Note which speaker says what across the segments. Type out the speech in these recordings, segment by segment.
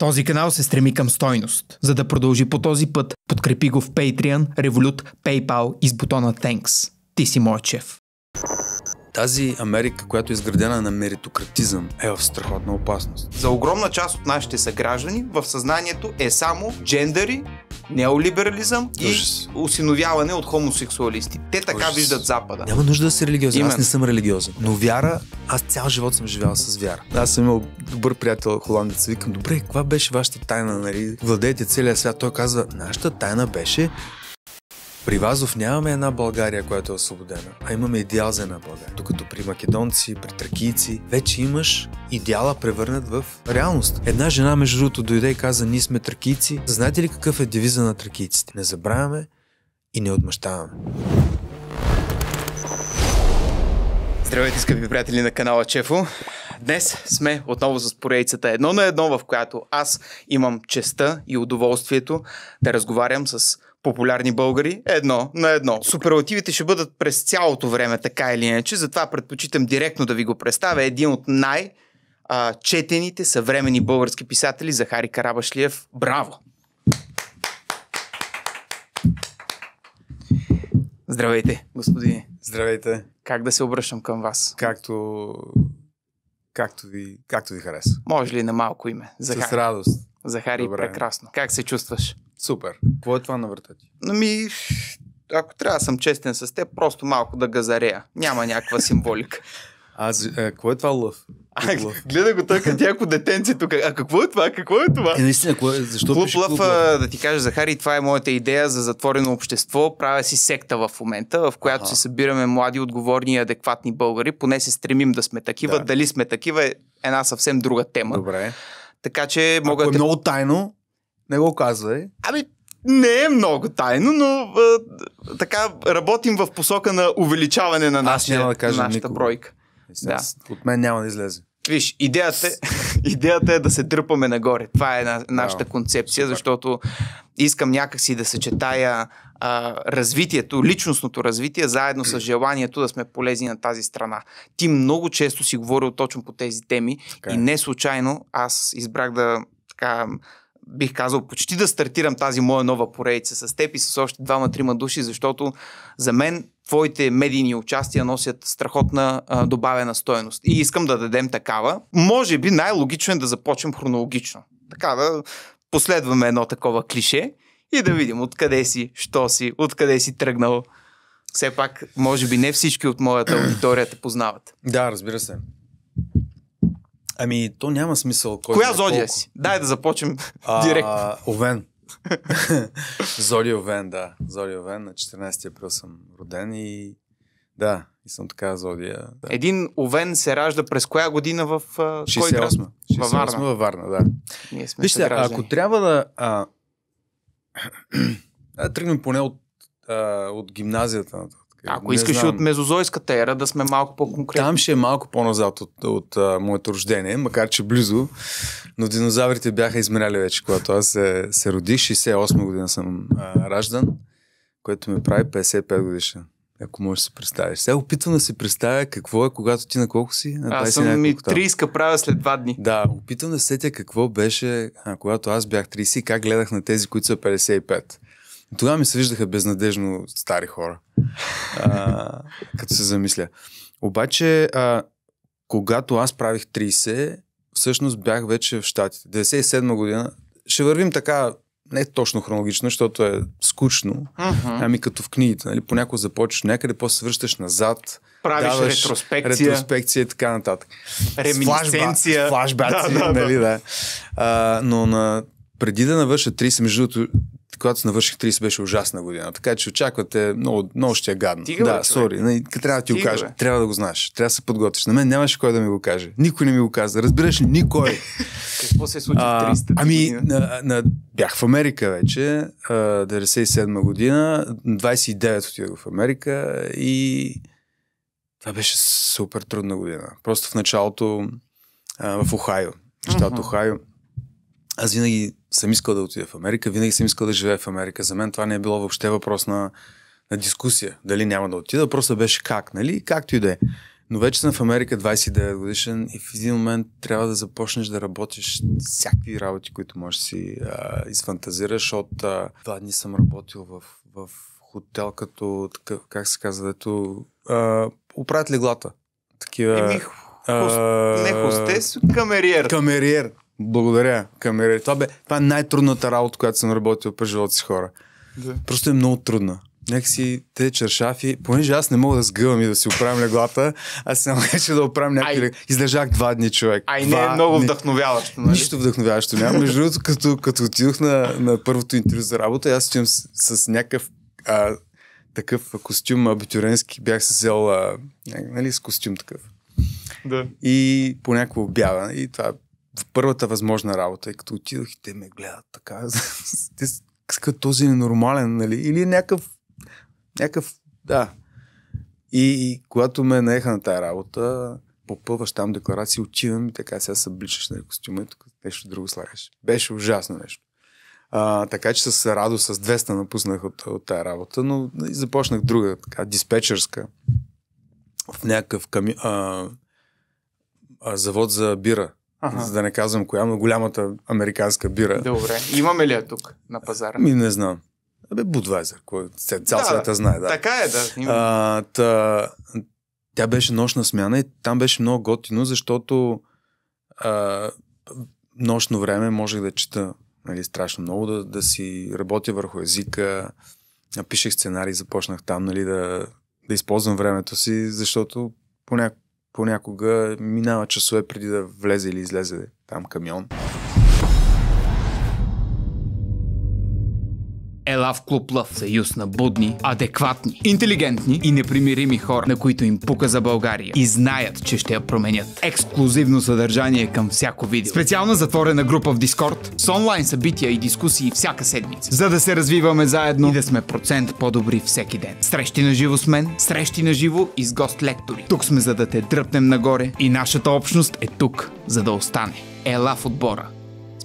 Speaker 1: Този канал се стреми към стойност. За да продължи по този път, подкрепи го в Patreon, Revolut, PayPal и с бутона Thanks. Ти си мой чеф
Speaker 2: тази Америка, която е изградена на меритократизъм, е в страхотна опасност. За
Speaker 1: огромна част от нашите съграждани в съзнанието е само джендъри, неолиберализъм и осиновяване от хомосексуалисти. Те така Ужас. виждат Запада. Няма нужда да
Speaker 2: си религиозен. Именно. Аз не съм религиозен. Но вяра, аз цял живот съм живял с вяра. Аз съм имал добър приятел холандец. Викам, добре, каква беше вашата тайна? Нали? Владеете целия свят. Той казва, нашата тайна беше при Вазов нямаме една България, която е освободена, а имаме идеал за една България. Докато при македонци, при тракийци, вече имаш идеала превърнат в реалност. Една жена, между другото, дойде и каза, ние сме тракийци. Знаете ли какъв е девиза на тракийците? Не забравяме
Speaker 1: и не отмъщаваме. Здравейте, скъпи приятели на канала Чефо. Днес сме отново с поредицата едно на едно, в която аз имам честа и удоволствието да разговарям с популярни българи, едно на едно. Суперлативите ще бъдат през цялото време, така или иначе, затова предпочитам директно да ви го представя. Един от най- четените съвремени български писатели Захари Карабашлиев. Браво! Здравейте, господине. Здравейте. Как да се обръщам към вас? Както, както, ви, както ви хареса. Може ли на малко име? Захари. С радост. Захари, Добре. прекрасно. Как се чувстваш? Супер. Какво е това на врата ти? Но ми, ако трябва да съм честен с теб, просто малко да газарея. Няма някаква символика. А, е, какво е това лъв? А, лъв. гледа го той е като детенци тук. А какво е това? Какво е това?
Speaker 2: Е, наистина, кое, защо клуб,
Speaker 1: лъв, клуб Да ти кажа, Захари, това е моята идея за затворено общество. Правя си секта в момента, в която ага. се събираме млади, отговорни и адекватни българи. Поне се стремим да сме такива. Да. Дали сме такива е една съвсем друга тема. Добре. Така че мога. Ако е много тайно, не го казвай. Ами, не е много тайно, но а, така работим в посока на увеличаване на нашия, Аз няма да кажа нашата никога. бройка. Да. От мен няма да излезе. Виж, идеята е, идеята е да се дърпаме нагоре. Това е на, нашата концепция, защото искам някакси да съчетая а, развитието, личностното развитие, заедно с желанието да сме полезни на тази страна. Ти много често си говорил точно по тези теми така okay. и е. не случайно аз избрах да така, бих казал, почти да стартирам тази моя нова поредица с теб и с още двама-трима души, защото за мен твоите медийни участия носят страхотна а, добавена стоеност. И искам да дадем такава. Може би най-логично е да започнем хронологично. Така да последваме едно такова клише и да видим откъде си, що си, откъде си тръгнал. Все пак, може би не всички от моята аудитория те познават. Да, разбира се.
Speaker 2: Ами, то няма смисъл. Кой Коя зодия колко? си? Дай да започнем а, директно. Овен. Зодия Овен, да. Зодия Овен. На
Speaker 1: 14 април съм роден и да, и съм така зодия. Да. Един овен се ражда през коя година в 68. кой град? 68. Във Варна. Във Варна, да. Ние сме Вижте, ако трябва
Speaker 2: да а, да, тръгнем поне от, а, от гимназията Ако не искаш знам. от мезозойската ера да сме малко по-конкретни. Там ще е малко по-назад от, от, от а, моето рождение, макар че близо, но динозаврите бяха измеряли вече, когато аз се, се родих. 68 година съм а, раждан, което ме прави 55 годишен. Ако можеш да се представиш. Сега опитвам да се представя какво е, когато ти на колко си. На аз съм ми 30
Speaker 1: правя след два дни. Да,
Speaker 2: опитвам да сетя какво беше, а, когато аз бях 30 и как гледах на тези, които са 55. Тогава ми се виждаха безнадежно стари хора, а, като се замисля. Обаче, а, когато аз правих 30, всъщност бях вече в Штатите. 97 година. Ще вървим така не е точно хронологично, защото е скучно,
Speaker 1: uh-huh. ами
Speaker 2: като в книгите. Нали? Понякога започваш някъде, после се връщаш назад. Правиш даваш ретроспекция. Ретроспекция и така нататък. Реминесценция. Флашбаци, да, да, нали, да. да. А, но на преди да навърша 30, между другото, когато навърших 30, беше ужасна година. Така че очаквате, много, много ще е гадно. Тига, да, сори. Нали, трябва да ти го кажа. Бе. Трябва да го знаеш. Трябва да се подготвиш. На мен нямаше кой да ми го каже. Никой не ми го каза. Разбираш ли? Никой.
Speaker 1: Какво се случи
Speaker 2: в в 300? Ами, на, на, бях в Америка вече, 97 година. 29 отидох в Америка и това беше супер трудна година. Просто в началото а, в Охайо, щат uh-huh. Охайо аз винаги съм искал да отида в Америка, винаги съм искал да живея в Америка. За мен това не е било въобще въпрос на, на дискусия, дали няма да отида, просто беше как, нали? Както и да е. Но вече съм в Америка 29 годишен и в един момент трябва да започнеш да работиш всякакви работи, които можеш да си а, изфантазираш. От а, два дни съм работил в, в хотел като, такъв, как се казва, ето, оправят леглата. Такива... хост, а, не хостес, камериер. Камериер, благодаря камера. Това, бе, това е най-трудната работа, която съм работил през живота си хора. Да. Просто е много трудна. Някакси те чершафи, понеже аз не мога да сгъвам и да си оправям леглата, аз се налагаше да оправям някакви леглата. Излежах два дни човек. Ай, не е много дни... вдъхновяващо. Нали? Нищо вдъхновяващо няма. Между другото, като, като отидох на, на първото интервю за работа, аз отивам с, с някакъв а, такъв костюм абитуренски, бях се взел, а, нали, с костюм такъв. Да. И по някакво обява. Нали, и това в първата възможна работа и като отидох и те ме гледат така, те като този ненормален, нали? Или е някакъв, някакъв, да. И, и когато ме наеха на тази работа, попъваш там декларации, отивам и така сега се обличаш на костюма и тук нещо друго слагаш. Беше ужасно нещо. А, така че с радост, с 200 напуснах от, от тази работа, но и започнах друга, така, диспетчерска. В някакъв ками... а, а, завод за бира Ага. За да не казвам коя, но голямата американска бира. Добре.
Speaker 1: Имаме ли я тук на пазара? Ми не
Speaker 2: знам. Абе, Будвайзер, кой е? цял да, света знае. Да. Така е, да. А, та, тя беше нощна смяна и там беше много готино, защото а, нощно време можех да чета нали, страшно много, да, да си работя върху езика, напишех сценарий, започнах там нали, да, да използвам времето си, защото понякога понякога минава часове преди да влезе или излезе там камион.
Speaker 1: Лав Клуб Лъв. Съюз на будни, адекватни, интелигентни и непримирими хора, на които им пука за България и знаят, че ще я променят. Ексклюзивно съдържание към всяко видео. Специална затворена група в Дискорд с онлайн събития и дискусии всяка седмица, за да се развиваме заедно и да сме процент по-добри всеки ден. Срещи на живо с мен, срещи на живо и с гост лектори. Тук сме за да те дръпнем нагоре и нашата общност е тук, за да остане. Ела в отбора.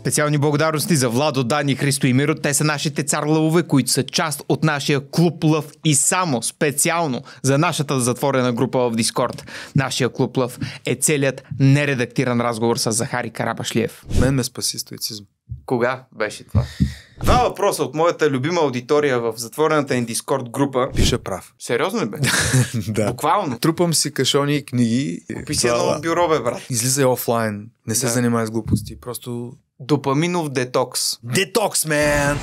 Speaker 1: Специални благодарности за Владо, Дани, Христо и Миро. Те са нашите царлъвове, които са част от нашия клуб Лъв и само специално за нашата затворена група в Дискорд. Нашия клуб Лъв е целият нередактиран разговор с Захари Карабашлиев. Мен ме спаси стоицизм. Кога беше това? Два въпроса от моята любима аудитория в затворената ни Дискорд група. Пиша прав. Сериозно ли бе? да. Буквално. Трупам си кашони и
Speaker 2: книги. Описи едно бюро бе, брат. Излизай офлайн, не се да. занимай с глупости. Просто Допаминов детокс. Детокс, мен!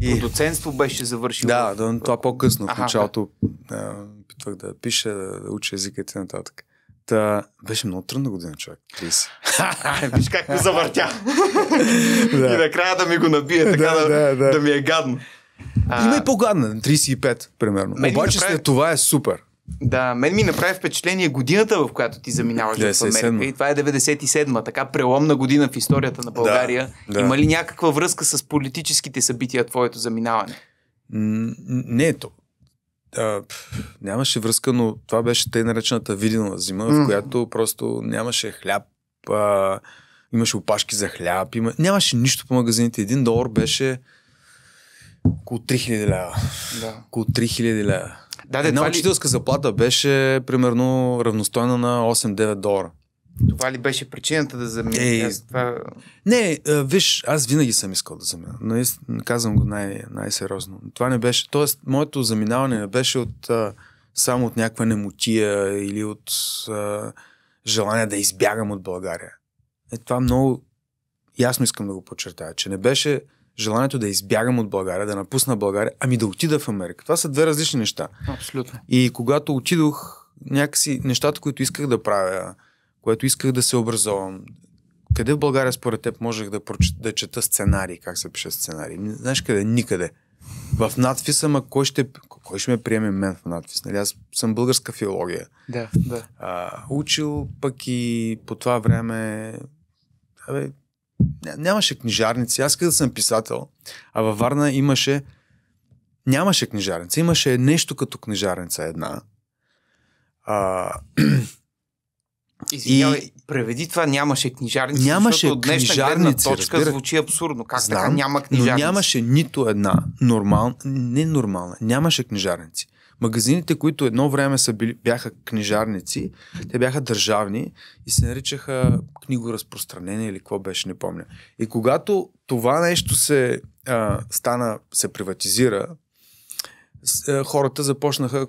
Speaker 2: И... Продуцентство беше завършило. Да, да това е по-късно. В началото питвах да пиша, да уча езика и т.н. Та, беше много трудна година, човек.
Speaker 1: Виж как ме завъртя.
Speaker 2: И накрая да ми го набие, така да, да, да. да ми е гадно. А... Има и по-гадна, 35, примерно. Мен ами, Обаче направи... след това е супер.
Speaker 1: Да, мен ми направи впечатление годината, в която ти заминаваш 97. в Америка. И това е 97-ма, така преломна година в историята на България. Да, да. Има ли някаква връзка с политическите събития твоето заминаване?
Speaker 2: М- не е то. А, нямаше връзка, но това беше тъй наречената видена зима, в която просто нямаше хляб, а, имаше опашки за хляб, има... нямаше нищо по магазините. Един долар беше около 3000 лева. Да. Около 3000 лева да, да, Една това учителска заплата беше примерно равностойна на 8-9 долара. Това ли беше причината да замина? Ей... това... Не, виж, аз винаги съм искал да замина. Наистина, казвам го най- най-сериозно. Това не беше. Тоест, моето заминаване не беше от, само от някаква немотия или от желание да избягам от България. Е, това много ясно искам да го подчертая, че не беше желанието да избягам от България, да напусна България, ами да отида в Америка. Това са две различни неща. Абсолютно. И когато отидох, някакси нещата, които исках да правя, което исках да се образовам, къде в България според теб можех да, проч... да чета сценарии, как се пише сценарии? Знаеш къде? Никъде. В надфиса, ама кой ще, кой ще ме приеме мен в надфис? Нали? Аз съм българска филология. Да, да. А, учил пък и по това време Абе, нямаше книжарници. Аз исках да съм писател, а във Варна имаше нямаше книжарница. Имаше нещо като книжарница една.
Speaker 1: А, Извинявай, и... преведи това, нямаше книжарници. Нямаше защото от днешна точка разбира... звучи абсурдно. Как Знам, така няма книжарници? Но нямаше нито една
Speaker 2: нормална, ненормална, нямаше книжарници. Магазините, които едно време са били, бяха книжарници, те бяха държавни и се наричаха книгоразпространение или какво беше, не помня. И когато това нещо се а, стана, се приватизира, хората започнаха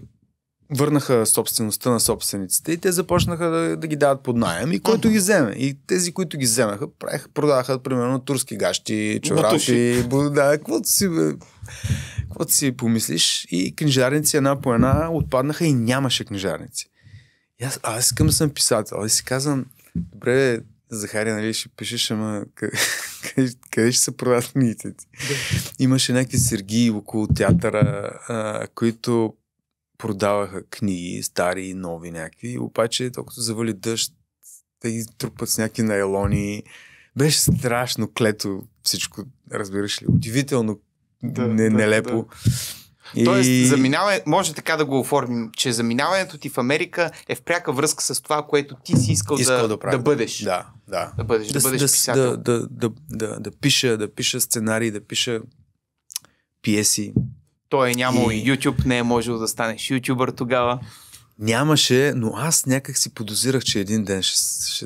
Speaker 2: върнаха собствеността на собствениците и те започнаха да, да ги дават под найем и който ги вземе. И тези, които ги вземаха, продаха, продаваха примерно турски гащи, чорапи, да, каквото си, бе, каквото си помислиш. И книжарници една по една отпаднаха и нямаше книжарници. И аз, аз искам да съм писател. Аз си казвам, добре, Захари, нали, ще пишеш, ама къде, къде, къде ще се продават книгите ти? Да. Имаше някакви Сергии около театъра, а, които продаваха книги, стари и нови някакви, обаче толкова завали дъжд, те ги трупат с някакви найлони.
Speaker 1: Беше страшно клето всичко, разбираш ли? Удивително да, не, да, нелепо. Да. И... Тоест, заминаване, може така да го оформим, че заминаването ти в Америка е в пряка връзка с това, което ти си искал, искал да, да, прави. да бъдеш. Да, да. Да бъдеш, да, да бъдеш да, писател. Да,
Speaker 2: да, да, да, да пиша, да пиша сценарии, да пиша пиеси,
Speaker 1: той е нямал и... YouTube, не е можел да станеш ютубър тогава.
Speaker 2: Нямаше, но аз някак си подозирах, че един ден ще, ще,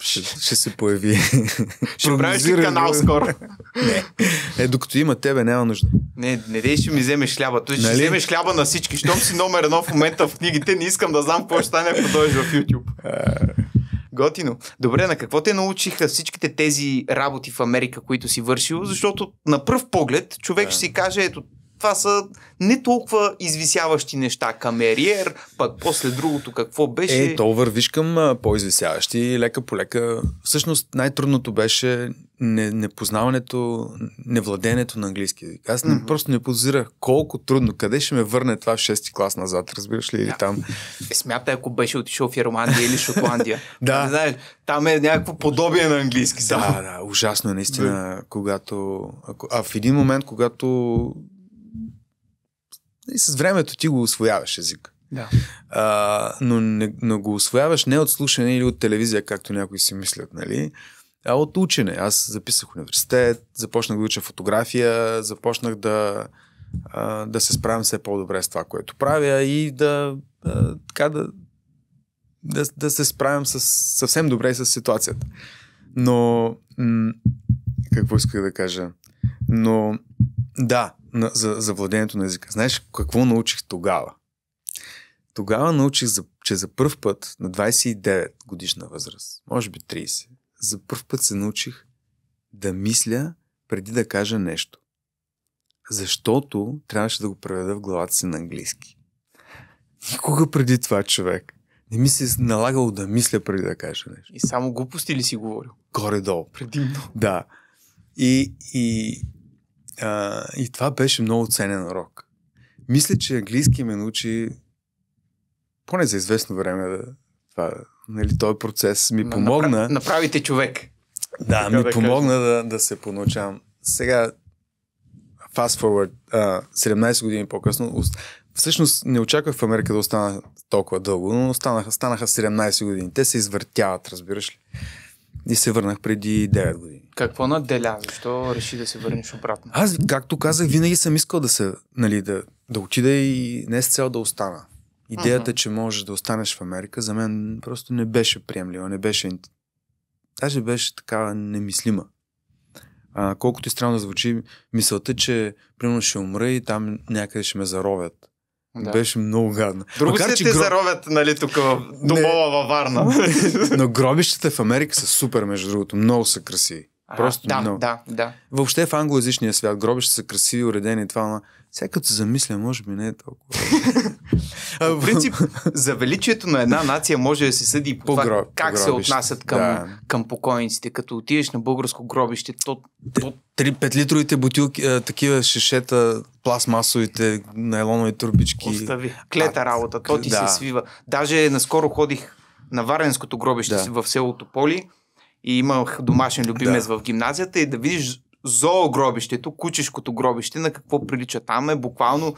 Speaker 2: ще, ще се появи. Ще правиш ли канал скоро?
Speaker 1: не.
Speaker 2: Е, докато има тебе, няма нужда.
Speaker 1: Не, не дей ще ми вземеш хляба. Той нали? ще вземеш хляба на всички. Щом си номер едно в момента в книгите, не искам да знам какво ще стане, ако дойдеш в YouTube. Готино. Добре, на какво те научиха всичките тези работи в Америка, които си вършил? Защото на пръв поглед човек да. ще си каже, ето това са не толкова извисяващи неща. Камериер, пък после другото какво беше. Е,
Speaker 2: то вървиш към по-извисяващи, лека по лека. Всъщност най-трудното беше непознаването, невладението на английски Аз не, mm-hmm. просто не подозирах колко трудно, къде ще ме върне това в 6 клас назад, разбираш ли, или yeah. там.
Speaker 1: Е, смятай, ако беше отишъл в Ирландия или Шотландия. да. Не знаеш, там е някакво подобие на английски. Да, да, ужасно е наистина,
Speaker 2: когато... А в един момент, когато и с времето ти го освояваш език. Да. А, но, не, но го освояваш не от слушане или от телевизия, както някои си мислят, нали? А от учене. Аз записах университет, започнах да уча фотография, започнах да, а, да се справям все по-добре с това, което правя и да, а, така да, да, да се справям с, съвсем добре с ситуацията. Но м- какво исках да кажа? Но да, на, за, за владението на езика. Знаеш какво научих тогава? Тогава научих, за, че за първ път на 29 годишна възраст, може би 30, за първ път се научих да мисля преди да кажа нещо. Защото трябваше да го преведа в главата си на английски. Никога преди това човек не ми се е налагало да мисля преди да кажа нещо. И само глупости ли си говорил? Горе-долу. Предимно. Да. И, и а, и това беше много ценен урок. Мисля, че английски ме научи поне за известно време да, това, нали, този процес ми помогна. Направ, направите човек. Да, така ми да помогна да, да се понаучавам. Сега, fast forward, а, 17 години по-късно, всъщност не очаквах в Америка да остана толкова дълго, но останаха, станаха 17 години. Те се извъртяват, разбираш ли. И се върнах преди 9 години.
Speaker 1: Какво наделя? Защо реши да се върнеш обратно?
Speaker 2: Аз, както казах, винаги съм искал да се, нали, да, да отида и не с цел да остана. Идеята, uh-huh. че можеш да останеш в Америка, за мен просто не беше приемлива, не беше... Даже беше такава немислима. А, колкото и странно звучи, мисълта, че примерно ще умра и там някъде ще ме заровят. Да. Беше много гадно. Друго Макар, че те гроб... заровят,
Speaker 1: нали, тук в домова във Варна.
Speaker 2: Но гробищата в Америка са супер, между другото. Много са красиви. Просто а, да, много. да, да. Въобще в англоязичния свят гробища са красиви, уредени и това, но сега се замисля, може би не е толкова.
Speaker 1: а, в принцип, за величието на една нация може да се съди и по, по това, гроб, как по се отнасят към, да. към покойниците. Като отидеш на българско гробище, то... то...
Speaker 2: Три петлитровите бутилки, а, такива шишета, пластмасовите, нейлонови турбички. Остави.
Speaker 1: Клета работа, то ти да. се свива. Даже наскоро ходих на Варенското гробище да. в селото Поли и имах домашен любимец да. в гимназията и да видиш зоогробището, кучешкото гробище, на какво прилича там е буквално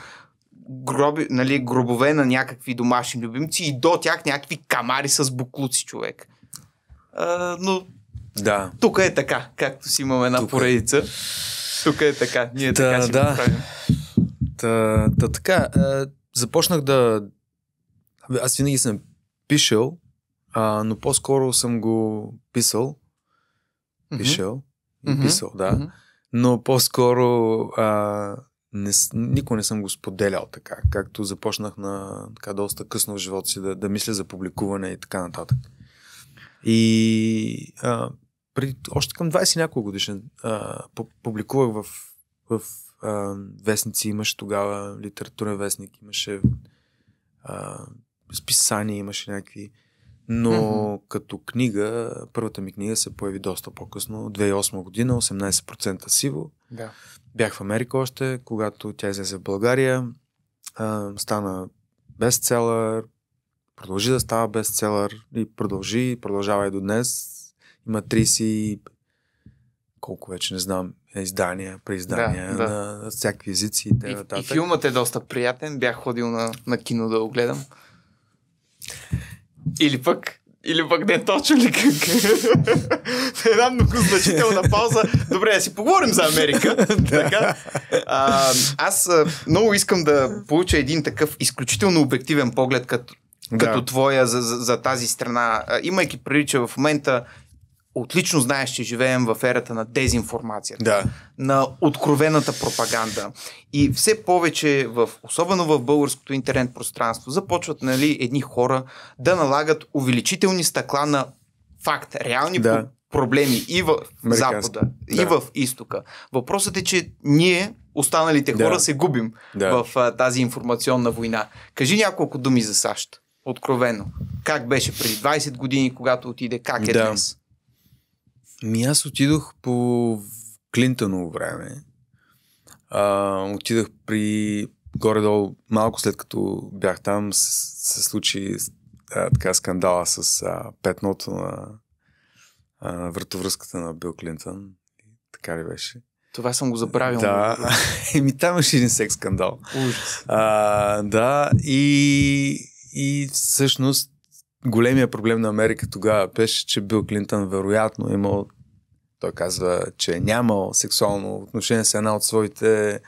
Speaker 1: гроби, нали, гробове на някакви домашни любимци и до тях някакви камари с буклуци човек. А, но да. тук е така, както си имаме една тука. Е. поредица. Тук е така, ние Та, така ще да.
Speaker 2: Та, та така, е, започнах да... Аз винаги съм пишел а, но по-скоро съм го писал, пишел mm-hmm. и писал, да. Mm-hmm. Но по-скоро а, не, никой не съм го споделял така, както започнах на така доста късно в живота си да, да мисля за публикуване и така нататък. И а, при, още към 20 няколко годишен публикувах в, в а, вестници, имаше тогава литературен вестник, имаше а, списания, имаше някакви но mm-hmm. като книга, първата ми книга се появи доста по-късно, 2008 година, 18% сиво. Да. Бях в Америка още, когато тя излезе в България, а, стана бестселър, продължи да става бестселър и продължи, продължава и до днес. Има 30 колко вече не знам, е издания, преиздания да, да. на всякакви езици и И, и филмът
Speaker 1: е доста приятен, бях ходил на, на кино да го гледам. Или пък или пък не е точно ли Една много значителна пауза. Добре, да си поговорим за Америка. така. А, аз много искам да получа един такъв изключително обективен поглед като, да. като твоя за, за, за тази страна. Имайки прилича в момента отлично знаеш, че живеем в ерата на дезинформацията, да. на откровената пропаганда. И все повече, в, особено в българското интернет пространство, започват нали, едни хора да налагат увеличителни стъкла на факт, реални да. проблеми и в Запада, да. и в Изтока. Въпросът е, че ние, останалите хора, да. се губим да. в а, тази информационна война. Кажи няколко думи за САЩ. Откровено. Как беше преди 20 години, когато отиде, как е да. днес? Ми
Speaker 2: аз отидох по Клинтоново време. А, отидах при горе-долу, малко след като бях там, се, се случи а, така скандала с а, петното на а, вратовръзката на Бил Клинтън. Така ли беше? Това съм го забравил. Да, ми там имаше един секс скандал. Ужас. А, да, и, и всъщност големия проблем на Америка тогава беше, че Бил Клинтън вероятно е имал той казва, че е нямал сексуално отношение с една от своите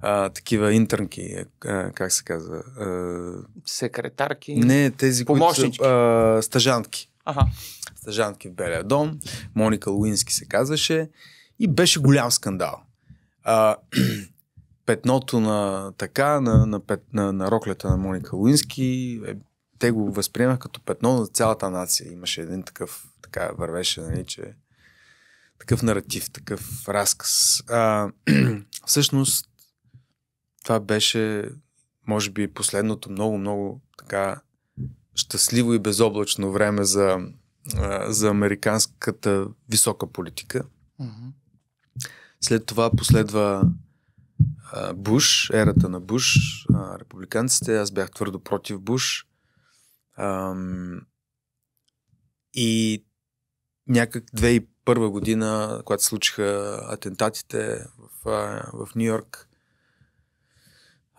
Speaker 2: а, такива интернки, а, е, как се казва? А, Секретарки? Не, тези, които са а, стъжантки. Ага. Стъжантки в Белия дом. Моника Луински се казваше. И беше голям скандал. А, петното на така, на, на, пет, на, на роклята на Моника Луински е те го възприемах като петно на цялата нация. Имаше един такъв, така вървеше, нали, че такъв наратив, такъв разказ. А, всъщност, това беше, може би, последното много, много така щастливо и безоблачно време за, за американската висока политика. След това последва Буш, ерата на Буш, републиканците. Аз бях твърдо против Буш. Ам, и някак 2001 година, когато случиха атентатите в, в Нью Йорк,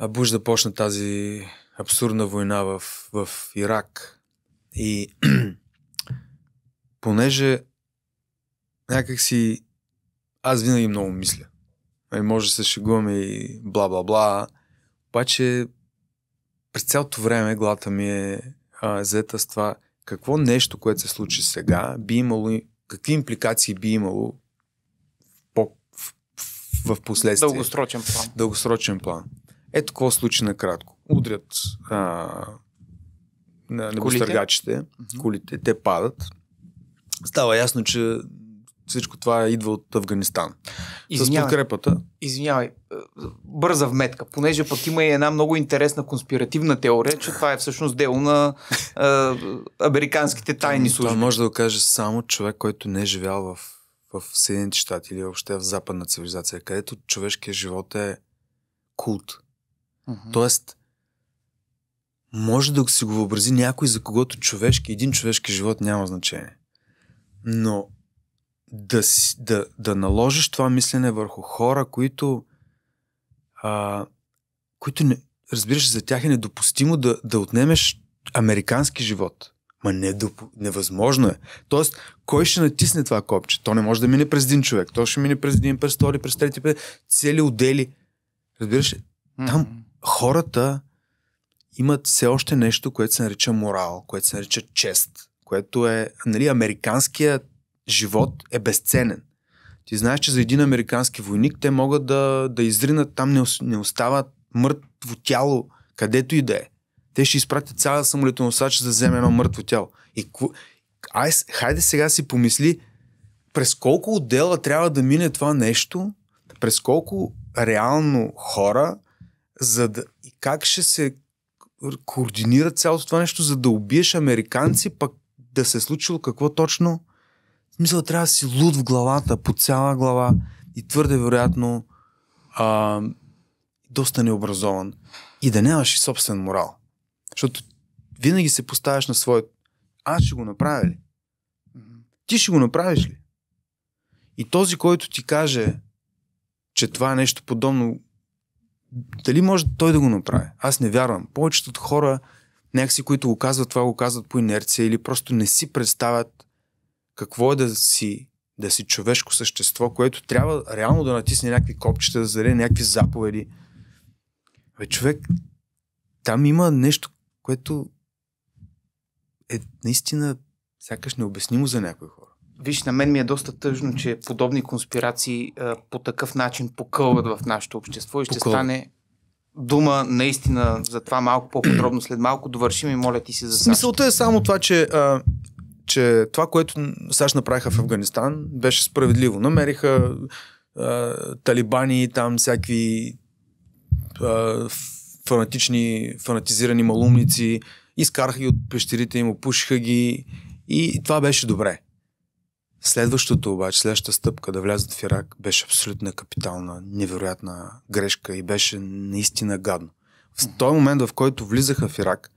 Speaker 2: Буш започна тази абсурдна война в, в Ирак. И понеже някак си аз винаги много мисля. И нали, може да се шегуваме и бла-бла-бла. Обаче през цялото време главата ми е а, зета с това какво нещо, което се случи сега, би имало, какви импликации би имало по, в, в, в последствие. Дългосрочен план. Дългосрочен план. Ето какво случи накратко. Удрят а, на небостъргачите, колите. колите, те падат. Става ясно, че
Speaker 1: всичко това идва
Speaker 2: от Афганистан.
Speaker 1: Извинявай, С подкрепата. Извинявай, е, бърза вметка, понеже пък има и една много интересна конспиративна теория, че това е всъщност дело на а, е, американските тайни ами, служби. Това може да го каже само човек, който не е живял в,
Speaker 2: в Съединените щати или въобще в западна цивилизация, където човешкият живот е култ. Mm-hmm. Тоест, може да си го въобрази някой, за когото човешки, един човешки живот няма значение. Но да, да, да наложиш това мислене върху хора, които, а, които не, разбираш, за тях е недопустимо да, да отнемеш американски живот. Ма не, е невъзможно е. Тоест, кой ще натисне това копче? То не може да мине през един човек. То ще мине през един, през втори, през трети, през цели отдели. Разбираш Там mm-hmm. хората имат все още нещо, което се нарича морал, което се нарича чест, което е нали, американският живот е безценен. Ти знаеш, че за един американски войник те могат да, да изринат, там не, не остава мъртво тяло, където и да е. Те ще изпратят цяла самолетоносач, за да вземе едно мъртво тяло. И Ай, хайде сега си помисли, през колко отдела трябва да мине това нещо, през колко реално хора, за да, и как ще се координира цялото това нещо, за да убиеш американци, пък да се е случило какво точно в смисъл, трябва да си луд в главата, по цяла глава и твърде вероятно а, доста необразован. И да нямаш и собствен морал. Защото винаги се поставяш на своят Аз ще го направя ли? Ти ще го направиш ли? И този, който ти каже, че това е нещо подобно, дали може той да го направи? Аз не вярвам. Повечето от хора, някакси, които го казват това, го казват по инерция или просто не си представят какво е да си, да си човешко същество, което трябва реално да натисне някакви копчета, да зададе някакви заповеди. Бе, човек, там има нещо, което е наистина сякаш необяснимо за някои хора.
Speaker 1: Виж, на мен ми е доста тъжно, че подобни конспирации а, по такъв начин покълват в нашето общество и ще Покъл... стане дума наистина за това малко по-подробно след малко. Довърши ми, моля ти се за САЩ. Мисълта
Speaker 2: е само това, че а, че това, което САЩ направиха в Афганистан, беше справедливо. Намериха а, талибани, там всякакви а, фанатични, фанатизирани малумници, изкараха ги от пещерите им, опушиха ги и това беше добре. Следващото обаче, следващата стъпка да влязат в Ирак беше абсолютна капитална, невероятна грешка и беше наистина гадно. В този момент, в който влизаха в Ирак,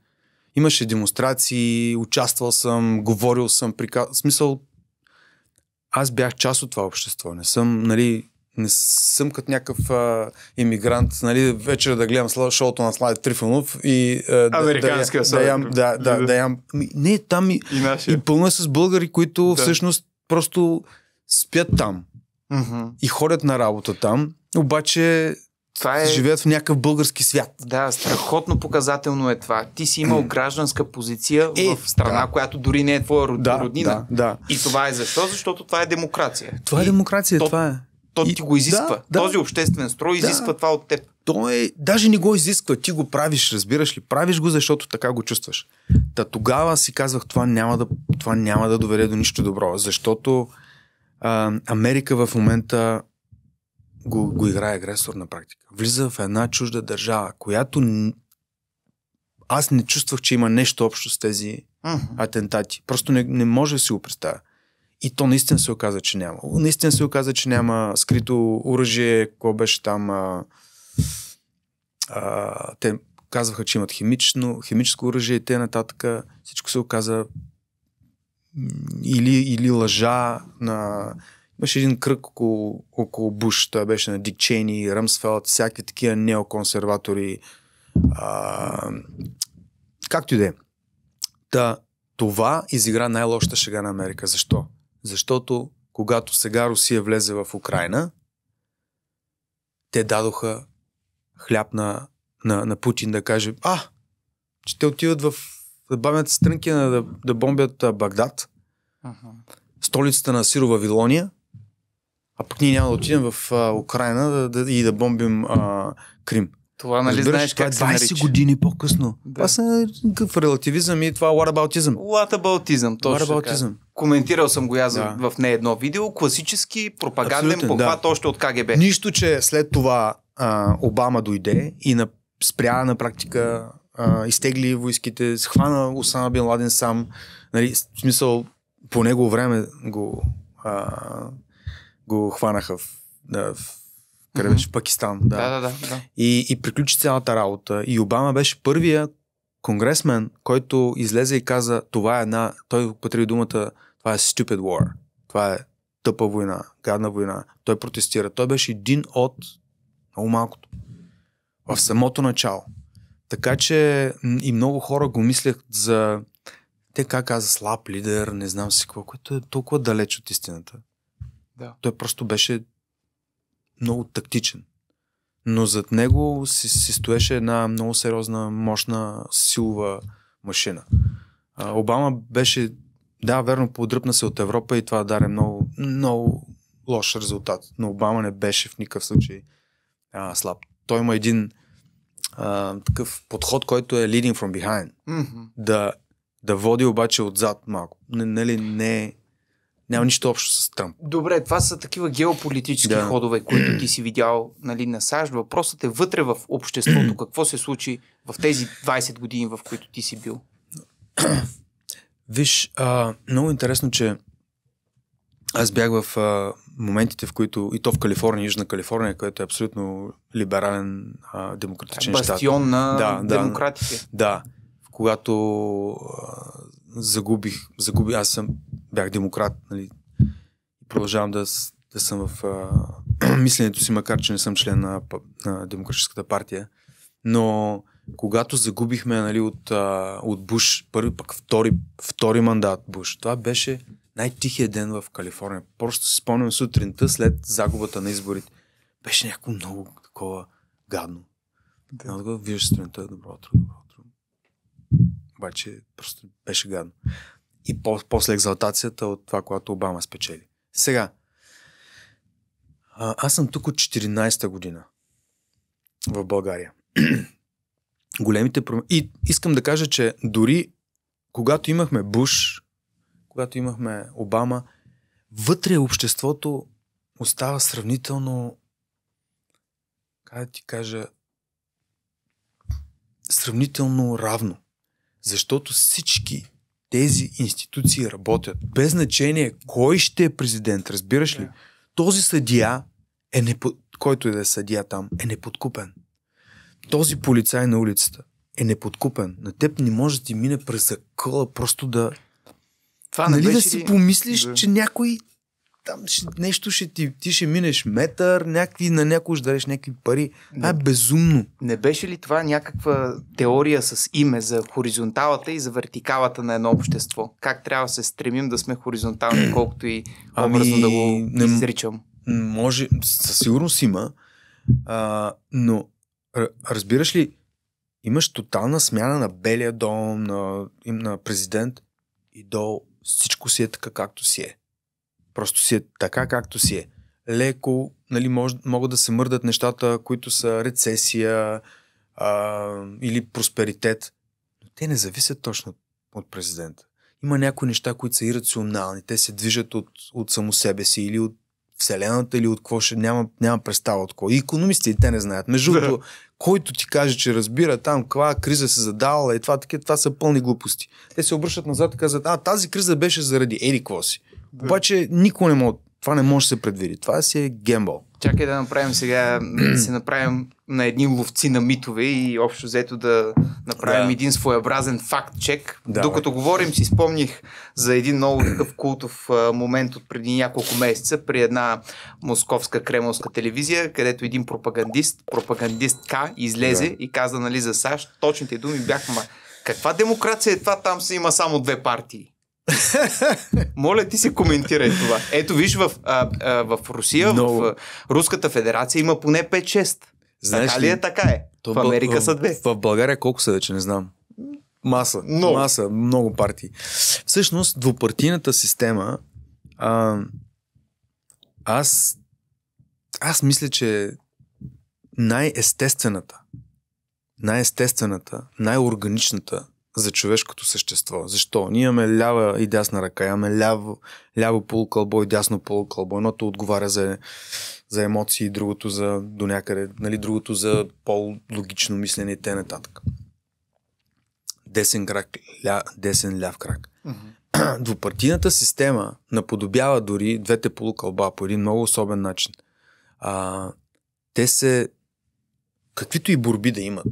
Speaker 2: имаше демонстрации, участвал съм, говорил съм, приказ... в смисъл, аз бях част от това общество. Не съм, нали, не съм като някакъв а, иммигрант, нали, вечер да гледам шоуто на Слайд Трифонов и а, Американска да, да, да, ям, да, да, да, да ям. Не, там и, и, и пълно е с българи, които да. всъщност просто спят
Speaker 1: там. Mm-hmm. И ходят на работа там, обаче това е... Живеят в някакъв български свят. Да, страхотно показателно е това. Ти си имал гражданска позиция е, в страна, да. която дори не е твоя род... да, роднина. Да, да. И това е защо? Защото това е демокрация.
Speaker 2: Това е демокрация, то, това е.
Speaker 1: То ти го изисква. Да, Този да. обществен строй да. изисква това от теб. То е,
Speaker 2: даже не го изисква, ти го правиш, разбираш ли? Правиш го, защото така го чувстваш. Та тогава си казвах, това няма да, това няма да доведе до нищо добро, защото а, Америка в момента го, го играе агресор на практика. Влиза в една чужда държава, която аз не чувствах, че има нещо общо с тези uh-huh. атентати. Просто не, не може да си го представя. И то наистина се оказа, че няма. Наистина се оказа, че няма скрито оръжие, какво беше там. А, а, те казваха, че имат химично, химическо оръжие и те нататък. Всичко се оказа или, или лъжа на беше един кръг около, около Буш, той беше на Дик Чейни, Ръмсфелд, всякакви такива неоконсерватори, а, както и да е. Та, това изигра най-лошата шега на Америка. Защо? Защото когато сега Русия влезе в Украина, те дадоха хляб на, на, на Путин да каже, а, че те отиват в да бавят стрънки на да, да бомбят Багдад, столицата на Сирова Вавилония а пък ние няма да отидем в а, Украина да, да, и да бомбим а, Крим.
Speaker 1: Това, нали, Разбираш, знаеш как това е 20 нарича. години
Speaker 2: по-късно. Да. Това е какъв релативизъм и това
Speaker 1: е whataboutism. Whataboutism, точно whataboutism. Така. Коментирал съм го аз да. в не едно видео. Класически пропаганден Абсолютно, похват да. още от КГБ.
Speaker 2: Нищо, че след това а, Обама дойде и на, спря на практика, а, изтегли войските, схвана Осама Бен Ладен сам. Нали, в смисъл, по него време го а, го хванаха в, да, в къде беше? В Пакистан. Да. Да, да, да, И, и приключи цялата работа. И Обама беше първия конгресмен, който излезе и каза, това е една, той употреби думата, това е stupid war. Това е тъпа война, гадна война. Той протестира. Той беше един от много малкото. В самото начало. Така че и много хора го мислях за те как каза слаб лидер, не знам си какво, което е толкова далеч от истината. Да. Той просто беше много тактичен. Но зад него си, си стоеше една много сериозна, мощна, силова машина. А, Обама беше, да, верно, подръпна се от Европа и това даде много, много лош резултат. Но Обама не беше в никакъв случай а, слаб. Той има един а, такъв подход, който е leading from behind. Mm-hmm. Да, да води обаче отзад малко. Нали, не, не, не няма нищо общо с Тръмп.
Speaker 1: Добре, това са такива геополитически да. ходове, които ти си видял нали, на САЩ. Въпросът е вътре в обществото. Какво се случи в тези 20 години, в които ти си бил?
Speaker 2: Виж, а, много интересно, че аз бях в а, моментите, в които и то в Калифорния, Южна Калифорния, където е абсолютно либерален а, демократичен Бастион е, щат. Бастион на да, демократите. Да, да когато а, загубих, загуби, аз съм бях демократ, нали, продължавам да, да съм в а, мисленето си, макар че не съм член на, на Демократическата партия. Но когато загубихме нали, от, а, от Буш, първи пък втори, втори мандат Буш, това беше най-тихия ден в Калифорния. Просто си спомням сутринта след загубата на изборите. Беше някакво много такова гадно. Да. Виждаш сутринта, добро утро, добро утро. Обаче просто беше гадно и по- после екзалтацията от това, което Обама спечели. Сега, а, аз съм тук от 14-та година в България. Големите промени. И искам да кажа, че дори когато имахме Буш, когато имахме Обама, вътре обществото остава сравнително, как да ти кажа, сравнително равно. Защото всички тези институции работят. Без значение кой ще е президент, разбираш ли? Yeah. Този съдия, е непо... който е да е съдия там, е неподкупен. Този полицай на улицата е неподкупен. На теб не може да ти мине през закъла просто да... Това нали да си ли... помислиш, да. че някой там ще, нещо
Speaker 1: ще ти, ти ще минеш метър, някакви, на някой ще дадеш някакви пари. Това е безумно. Не беше ли това някаква теория с име за хоризонталата и за вертикалата на едно общество? Как трябва да се стремим да сме хоризонтални, колкото и образно ами, да го не, изричам? Може, със сигурност има, а, но
Speaker 2: разбираш ли, имаш тотална смяна на Белия дом, на, на президент и долу всичко си е така както си е Просто си е така, както си е. Леко, нали, мож, могат да се мърдат нещата, които са рецесия а, или просперитет. Но те не зависят точно от президента. Има някои неща, които са ирационални. Те се движат от, от само себе си или от Вселената или от какво ще няма, няма представа от кой. И економистите те не знаят. Между другото, който ти каже, че разбира там каква криза се задала и това, това, това са пълни глупости. Те се обръщат назад и казват, а тази криза беше заради Еди какво си. Обаче никой не може. Това не може да се предвиди. Това си е гембъл.
Speaker 1: Чакай да направим сега, да се направим на едни ловци на митове и общо взето да направим да. един своеобразен факт-чек. Да, Докато бе. говорим, си спомних за един много такъв култов момент от преди няколко месеца при една московска кремлска телевизия, където един пропагандист, пропагандистка, излезе да. и каза нали, за САЩ, точните думи бяха, каква демокрация е това, там се има само две партии. Моля ти се коментирай това. Ето виж в, а, а, в Русия, Но... в а, Руската федерация има поне 5-6.
Speaker 2: Знаеш така ли е? Така е.
Speaker 1: То в Америка в, са
Speaker 2: две. В, в България колко са вече, не знам. Маса. Но... Маса. Много партии. Всъщност, двупартийната система а, аз аз мисля, че най-естествената, най-естествената, най-органичната за човешкото същество. Защо? Ние имаме лява и дясна ръка, имаме ляво, ляво полукълбо и дясно полукълбо. Едното отговаря за, за емоции, другото за до някъде, нали, другото за по-логично мислене и т.н. Десен, крак, ля, десен ляв крак. Mm-hmm. Двупартийната система наподобява дори двете полукълба по един много особен начин. А, те се, каквито и борби да имат,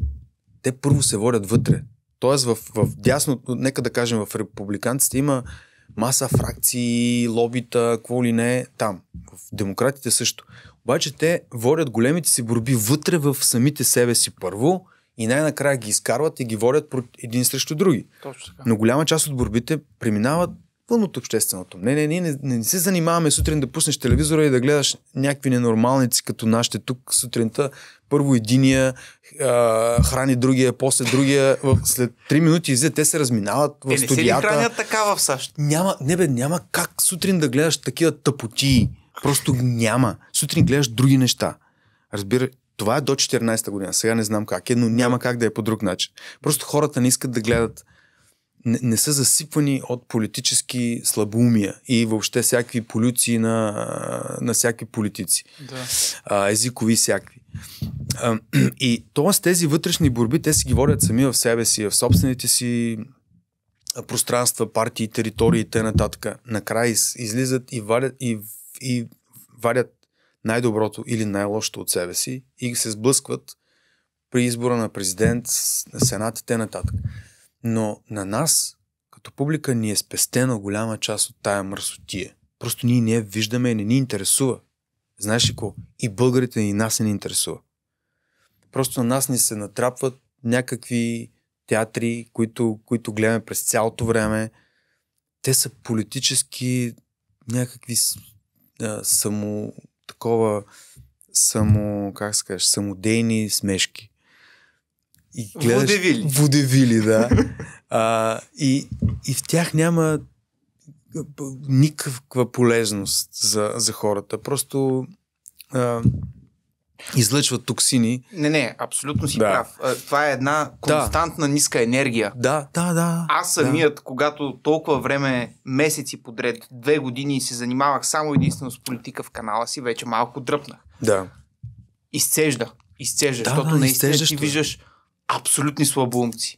Speaker 2: те първо се водят вътре. Тоест в, в дясното, нека да кажем в републиканците има маса фракции, лобита, какво ли не там. В демократите също. Обаче те водят големите си борби вътре в самите себе си първо и най-накрая ги изкарват и ги водят един срещу други. Точно така. Но голяма част от борбите преминават вън от общественото мнение. Ние не, не, не се занимаваме сутрин да пуснеш телевизора и да гледаш някакви ненормалници като нашите тук сутринта. Първо единия а, храни другия, после другия. след 3 минути изле те се разминават в студията. Те Не се ли хранят така в САЩ? Няма, не бе, няма как сутрин да гледаш такива тъпоти. Просто няма. Сутрин гледаш други неща. Разбира, това е до 14-та година. Сега не знам как е, но няма как да е по друг начин. Просто хората не искат да гледат не, не са засипвани от политически слабоумия и въобще всякакви полюции на, на всякакви политици. Да. А, езикови всякакви. А, и т.е. тези вътрешни борби, те си ги водят сами в себе си, в собствените си пространства, партии, територии и т.н. Накрая излизат и вадят, и, и вадят най-доброто или най-лошото от себе си и се сблъскват при избора на президент, на сенат и т.н. Но на нас, като публика, ни е спестена голяма част от тая мръсотия. Просто ние не я виждаме и не ни интересува. Знаеш ли какво? И българите и нас не ни интересува. Просто на нас ни се натрапват някакви театри, които, които гледаме през цялото време. Те са политически някакви а, само такова само, как скаш, самодейни смешки. И гледаш, водевили. Водевили, да. а, и, и в тях няма никаква полезност за, за хората. Просто а, излъчват токсини.
Speaker 1: Не, не, абсолютно си да. прав. Това е една константна да. ниска енергия. Да, да, да. Аз самият, да. когато толкова време, месеци подред, две години се занимавах само единствено с политика в канала си, вече малко дръпнах. Да. Изцежда. Изцежда, да, защото да, наистина ти виждаш абсолютни слабоумци.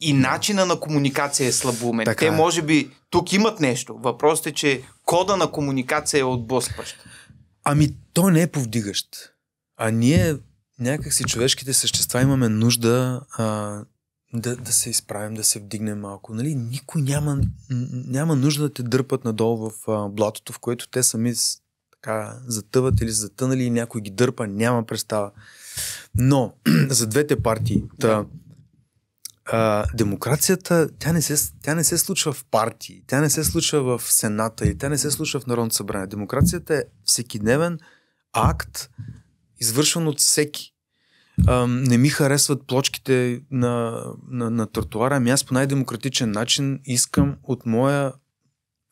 Speaker 1: И начина на комуникация е слабоумен. Така Те е. може би тук имат нещо. Въпросът е, че кода на комуникация е отблъскващ.
Speaker 2: Ами то не е повдигащ. А ние някакси човешките същества имаме нужда а, да, да се изправим, да се вдигнем малко. Нали? Никой няма, няма нужда да те дърпат надолу в а, блатото, в което те сами така затъват или затънали и някой ги дърпа, няма представа. Но за двете партии. Та, а, демокрацията, тя не, се, тя не се случва в партии, тя не се случва в Сената и тя не се случва в Народното събрание. Демокрацията е всекидневен акт, извършван от всеки. А, не ми харесват плочките на, на, на тротуара, ами аз по най-демократичен начин искам от моя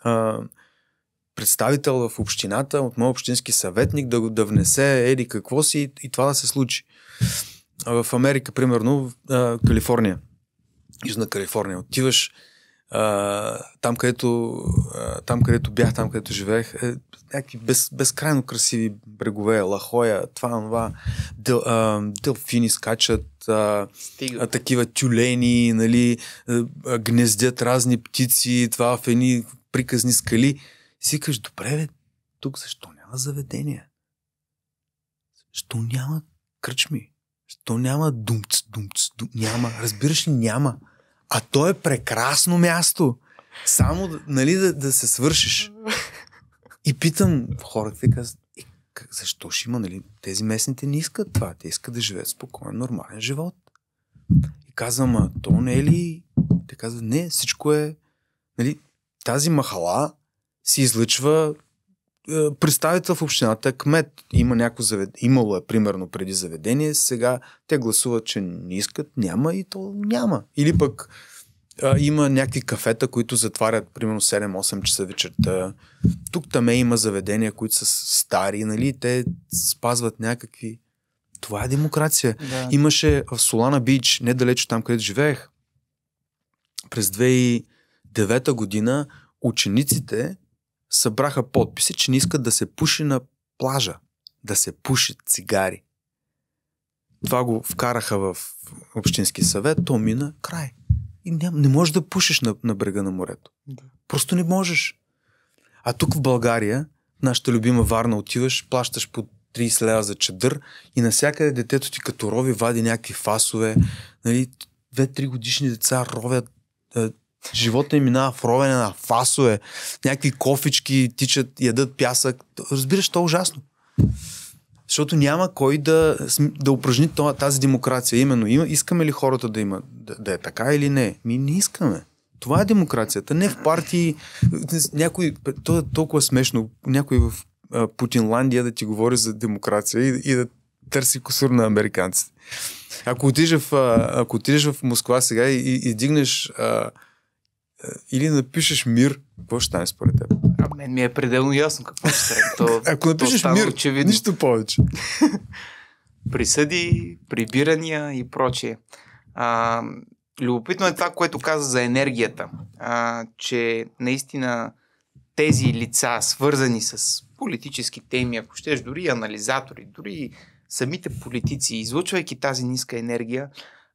Speaker 2: а, представител в общината, от моят общински съветник да, да внесе еди какво си и, и това да се случи. В Америка, примерно, в Калифорния, Южна Калифорния, отиваш а, там, където, а, там, където бях, там, където живеех, е, някакви без, безкрайно красиви брегове, лахоя, това, това, дел, а, делфини скачат, а, а, такива тюлени, нали, а, гнездят разни птици, това в едни приказни скали си кажеш, добре, бе, тук защо няма заведения? Защо няма кръчми? Защо няма думц, думц, думц? Няма. Разбираш ли, няма. А то е прекрасно място. Само нали, да, да се свършиш. И питам хората казват, е, как, защо ще има, нали? Тези местните не искат това. Те искат да живеят спокоен, нормален живот. И казвам, а то не е ли? Те казват, не, всичко е... Нали, тази махала си излъчва е, представител в общината, кмет. Има някакво завед... Имало е примерно преди заведение, сега те гласуват, че не искат, няма и то няма. Или пък а, има някакви кафета, които затварят примерно 7-8 часа вечерта. Тук таме има заведения, които са стари, нали? Те спазват някакви... Това е демокрация. Да. Имаше в Солана Бич, недалеч там, където живеех, през 2009 година учениците събраха подписи, че не искат да се пуши на плажа, да се пуши цигари. Това го вкараха в Общински съвет, то мина край. И не, не можеш да пушиш на, на брега на морето. Да. Просто не можеш. А тук в България, нашата любима Варна, отиваш, плащаш по 30 лева за чадър и насякъде детето ти като рови вади някакви фасове. Нали, две-три годишни деца ровят е, Живота им минава в ровене на фасове, някакви кофички тичат, ядат пясък. Разбираш, то е ужасно. Защото няма кой да, да упражни тази демокрация. Именно, има, искаме ли хората да има, да, да е така или не? Ми не искаме. Това е демокрацията. Не в партии. Някой, то е толкова смешно. Някой в Путинландия да ти говори за демокрация и, и да търси косур на американците. Ако отидеш в, в Москва сега и, и, и дигнеш а, е, или напишеш мир, какво ще стане според теб?
Speaker 1: А мен ми е пределно ясно какво ще стане. То, Ако напишеш то мир, очевидно. нищо повече. Присъди, прибирания и прочие. А, любопитно е това, което каза за енергията. А, че наистина тези лица, свързани с политически теми, ако щеш, дори анализатори, дори самите политици, излучвайки тази ниска енергия,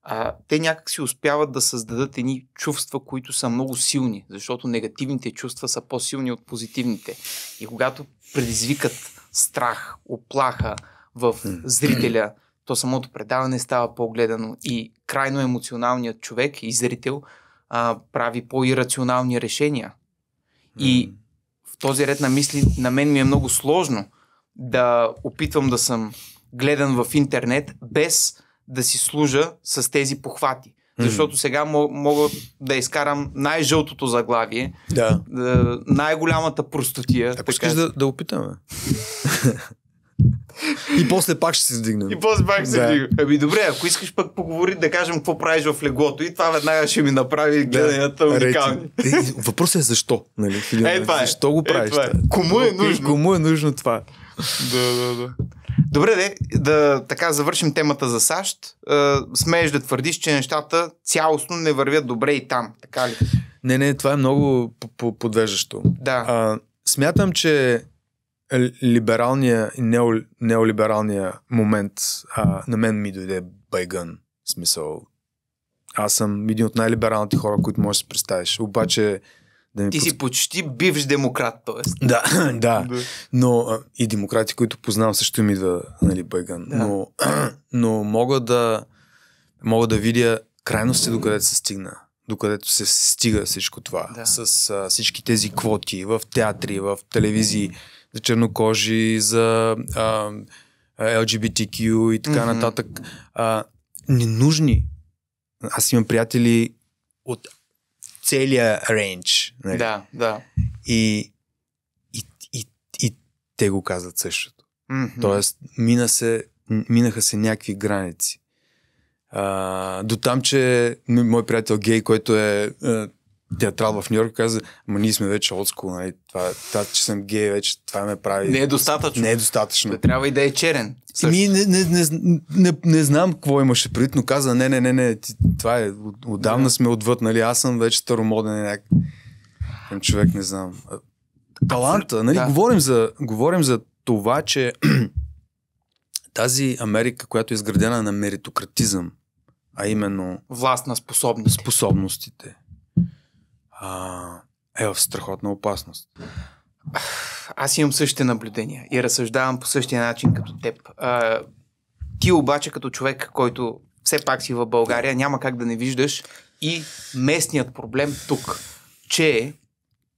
Speaker 1: а, те някак си успяват да създадат едни чувства, които са много силни, защото негативните чувства са по-силни от позитивните. И когато предизвикат страх, оплаха в зрителя, то самото предаване става по-гледано и крайно емоционалният човек и зрител а, прави по-ирационални решения. И в този ред на мисли на мен ми е много сложно да опитвам да съм гледан в интернет без да си служа с тези похвати. Защото сега мога да изкарам най-жълтото заглавие, да. Е, най-голямата простотия. Ако така... искаш да, да опитаме. И после пак ще се вдигнем. И после пак ще да. се вдигнем. Еми добре, ако искаш пък поговори да кажем какво правиш в леглото и това веднага ще ми направи гледанията да. уникални. Е,
Speaker 2: въпросът е защо, нали? Е, това е. Защо го е, правиш? Е, това е. Кому е нужно? Кому е нужно това?
Speaker 1: да, да, да. Добре, де, да така завършим темата за САЩ. А, е, смееш да твърдиш, че нещата цялостно не вървят добре и там, така ли? Не, не, това е
Speaker 2: много подвеждащо. Да. А, смятам, че либералния и нео, неолибералния момент а, на мен ми дойде байгън. смисъл, аз съм един от най-либералните хора, които можеш да си представиш. Обаче, да Ти подск... си
Speaker 1: почти бивш демократ, т.е. Да, да.
Speaker 2: Но и демократи, които познавам, също им идва нали, Байган. Да. Но, но мога, да, мога да видя крайности, докъде се стигна докъдето се стига всичко това. Да. С а, всички тези квоти в театри, в телевизии, за чернокожи, за а, LGBTQ и така mm-hmm. нататък. А,
Speaker 1: ненужни.
Speaker 2: Аз имам приятели от целия рейндж. Нали? Да, да. И, и, и, и те го казват същото. Mm-hmm. Тоест, мина се, минаха се някакви граници. А, до там, че мой приятел Гей, който е театрал в Нью Йорк каза, ама ние сме вече отско, нали? това, това, че съм гей вече, това ме прави. Не е достатъчно. Не е
Speaker 1: достатъчно. Да трябва и да е черен.
Speaker 2: Ми, не, не, не, не, не, знам какво имаше пред, но каза, не, не, не, не, това е, отдавна сме отвъд, нали? Аз съм вече старомоден някак. човек, не знам. Таланта, нали? Да. Говорим, за, говорим за това, че тази Америка, която е изградена на меритократизъм, а именно... Власт на способностите. Способностите а,
Speaker 1: е в страхотна опасност. Аз имам същите наблюдения и разсъждавам по същия начин като теб. А, ти обаче като човек, който все пак си в България, няма как да не виждаш и местният проблем тук, че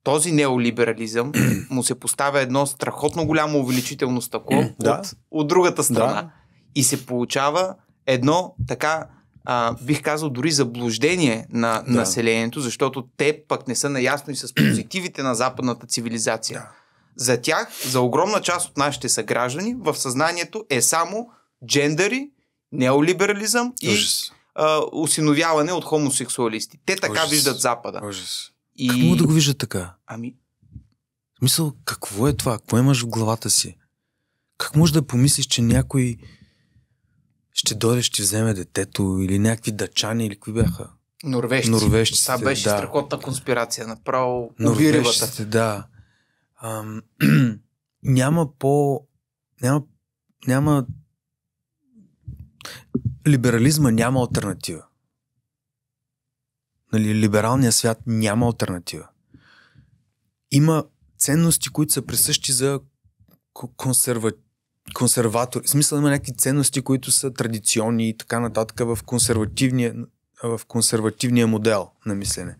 Speaker 1: този неолиберализъм му се поставя едно страхотно голямо увеличително стъкло да. от, от другата страна да. и се получава едно така а, бих казал дори заблуждение на да. населението, защото те пък не са наясно и с позитивите на западната цивилизация. Да. За тях, за огромна част от нашите съграждани, в съзнанието е само джендъри, неолиберализъм Ужас. и а, осиновяване от хомосексуалисти. Те така Ужас. виждат Запада. Ужас. И... Как да го виждат така? Ами...
Speaker 2: Мисъл, какво е това? Какво имаш в главата си? Как можеш да помислиш, че някой ще дойде, ще вземе детето или някакви дачани или кои бяха. Норвежци. Норвежци. Това беше да.
Speaker 1: страхотна конспирация. Направо Норвежците,
Speaker 2: да. Ам, няма по... Няма, няма... Либерализма няма альтернатива. Нали, либералният свят няма альтернатива. Има ценности, които са присъщи за консерватив консерватори. В смисъл има някакви ценности, които са традиционни и така нататък в консервативния, в консервативния модел на мислене.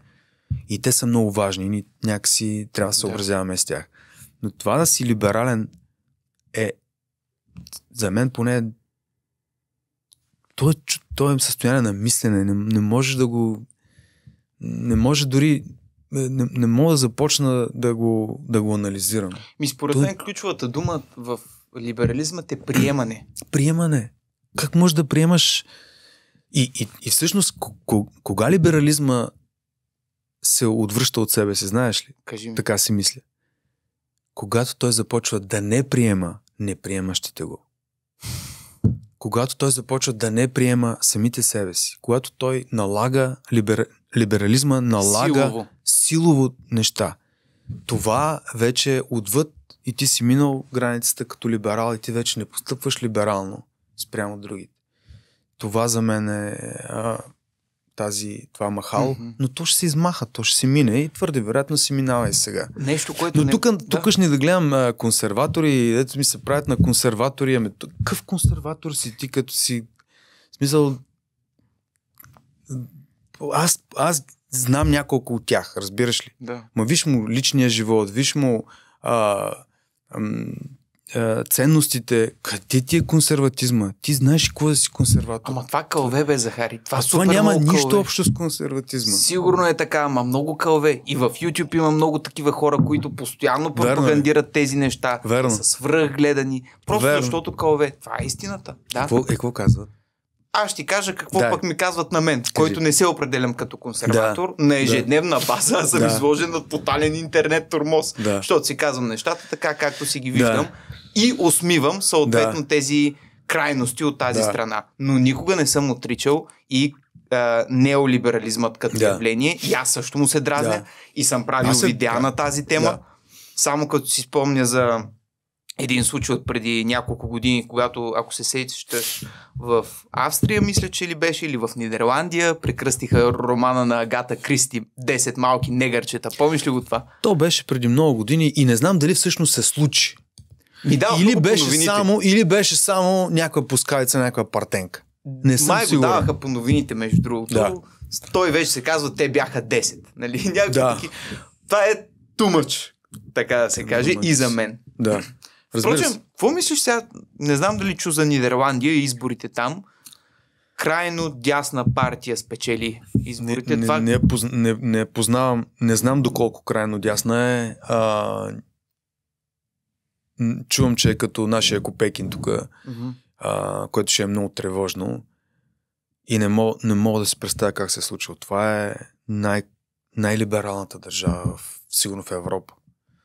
Speaker 2: И те са много важни и някакси трябва да се образяваме с тях. Но това да си либерален е за мен поне то е, то е състояние на мислене. Не, не може да го... Не може дори... Е, не, не мога да започна да го, да го анализирам.
Speaker 1: Ми според мен Той... ключовата дума в
Speaker 2: либерализмът е приемане. Приемане. Как можеш да приемаш? И, и, и всъщност, кога либерализма се отвръща от себе си, знаеш ли? Кажи ми. Така си мисля. Когато той започва да не приема неприемащите го. Когато той започва да не приема самите себе си. Когато той налага либер... либерализма, налага силово. силово неща. Това вече е отвъд и ти си минал границата като либерал и ти вече не постъпваш либерално спрямо другите. Това за мен е а, тази, това махал, mm-hmm. но то ще се измаха, то ще се мине и твърде вероятно си минава и сега. Нещо, което но тук, не... тук да. ни да гледам а, консерватори, дето ми се правят на консерватори, ами какъв консерватор си ти като си, в смисъл, аз, аз знам няколко от тях, разбираш ли? Да. Ма виж му личния живот, виж му а, ценностите. Къде ти е консерватизма? Ти знаеш какво да си консерватор. Ама това кълве бе, Захари.
Speaker 1: Това, а това няма нищо кълве. общо с консерватизма. Сигурно е така, ама много кълве. И в YouTube има много такива хора, които постоянно е. пропагандират тези неща. Верно. С свръхгледани. Просто Верно. защото кълве. Това е истината. Да? Какво, е,
Speaker 2: какво казват?
Speaker 1: аз ще кажа какво да. пък ми казват на мен, който не се определям като консерватор. Да. На е ежедневна база аз съм да. изложен на тотален интернет турмоз, да. защото си казвам нещата така, както си ги виждам да. и осмивам съответно да. тези крайности от тази да. страна. Но никога не съм отричал и а, неолиберализмът като да. явление. И аз също му се дразня да. и съм правил се... видеа на тази тема. Да. Само като си спомня за един случай от преди няколко години, когато, ако се сетиш, в Австрия, мисля, че ли беше, или в Нидерландия, прекръстиха романа на Агата Кристи 10 малки негърчета. Помниш ли го това?
Speaker 2: То беше преди много години и не знам дали всъщност се случи. И да, или, беше само, или беше само някаква пускавица, някаква партенка. Не съм Май сигурен. го даваха
Speaker 1: по новините, между другото. Да. Той вече се казва, те бяха 10. Нали? Някакви да. таки... Това е тумъч, така да се каже, и за мен.
Speaker 2: Да. Впрочем,
Speaker 1: какво мислиш сега? Не знам дали чу за Нидерландия и изборите там. Крайно дясна партия спечели изборите. Не, Това... не,
Speaker 2: не, поз... не, не познавам, не знам доколко крайно дясна е. А... Чувам, че е като нашия Копекин тук, uh-huh. което ще е много тревожно. И не мога, не мога да си представя как се е случило. Това е най- най-либералната държава, в, сигурно в Европа.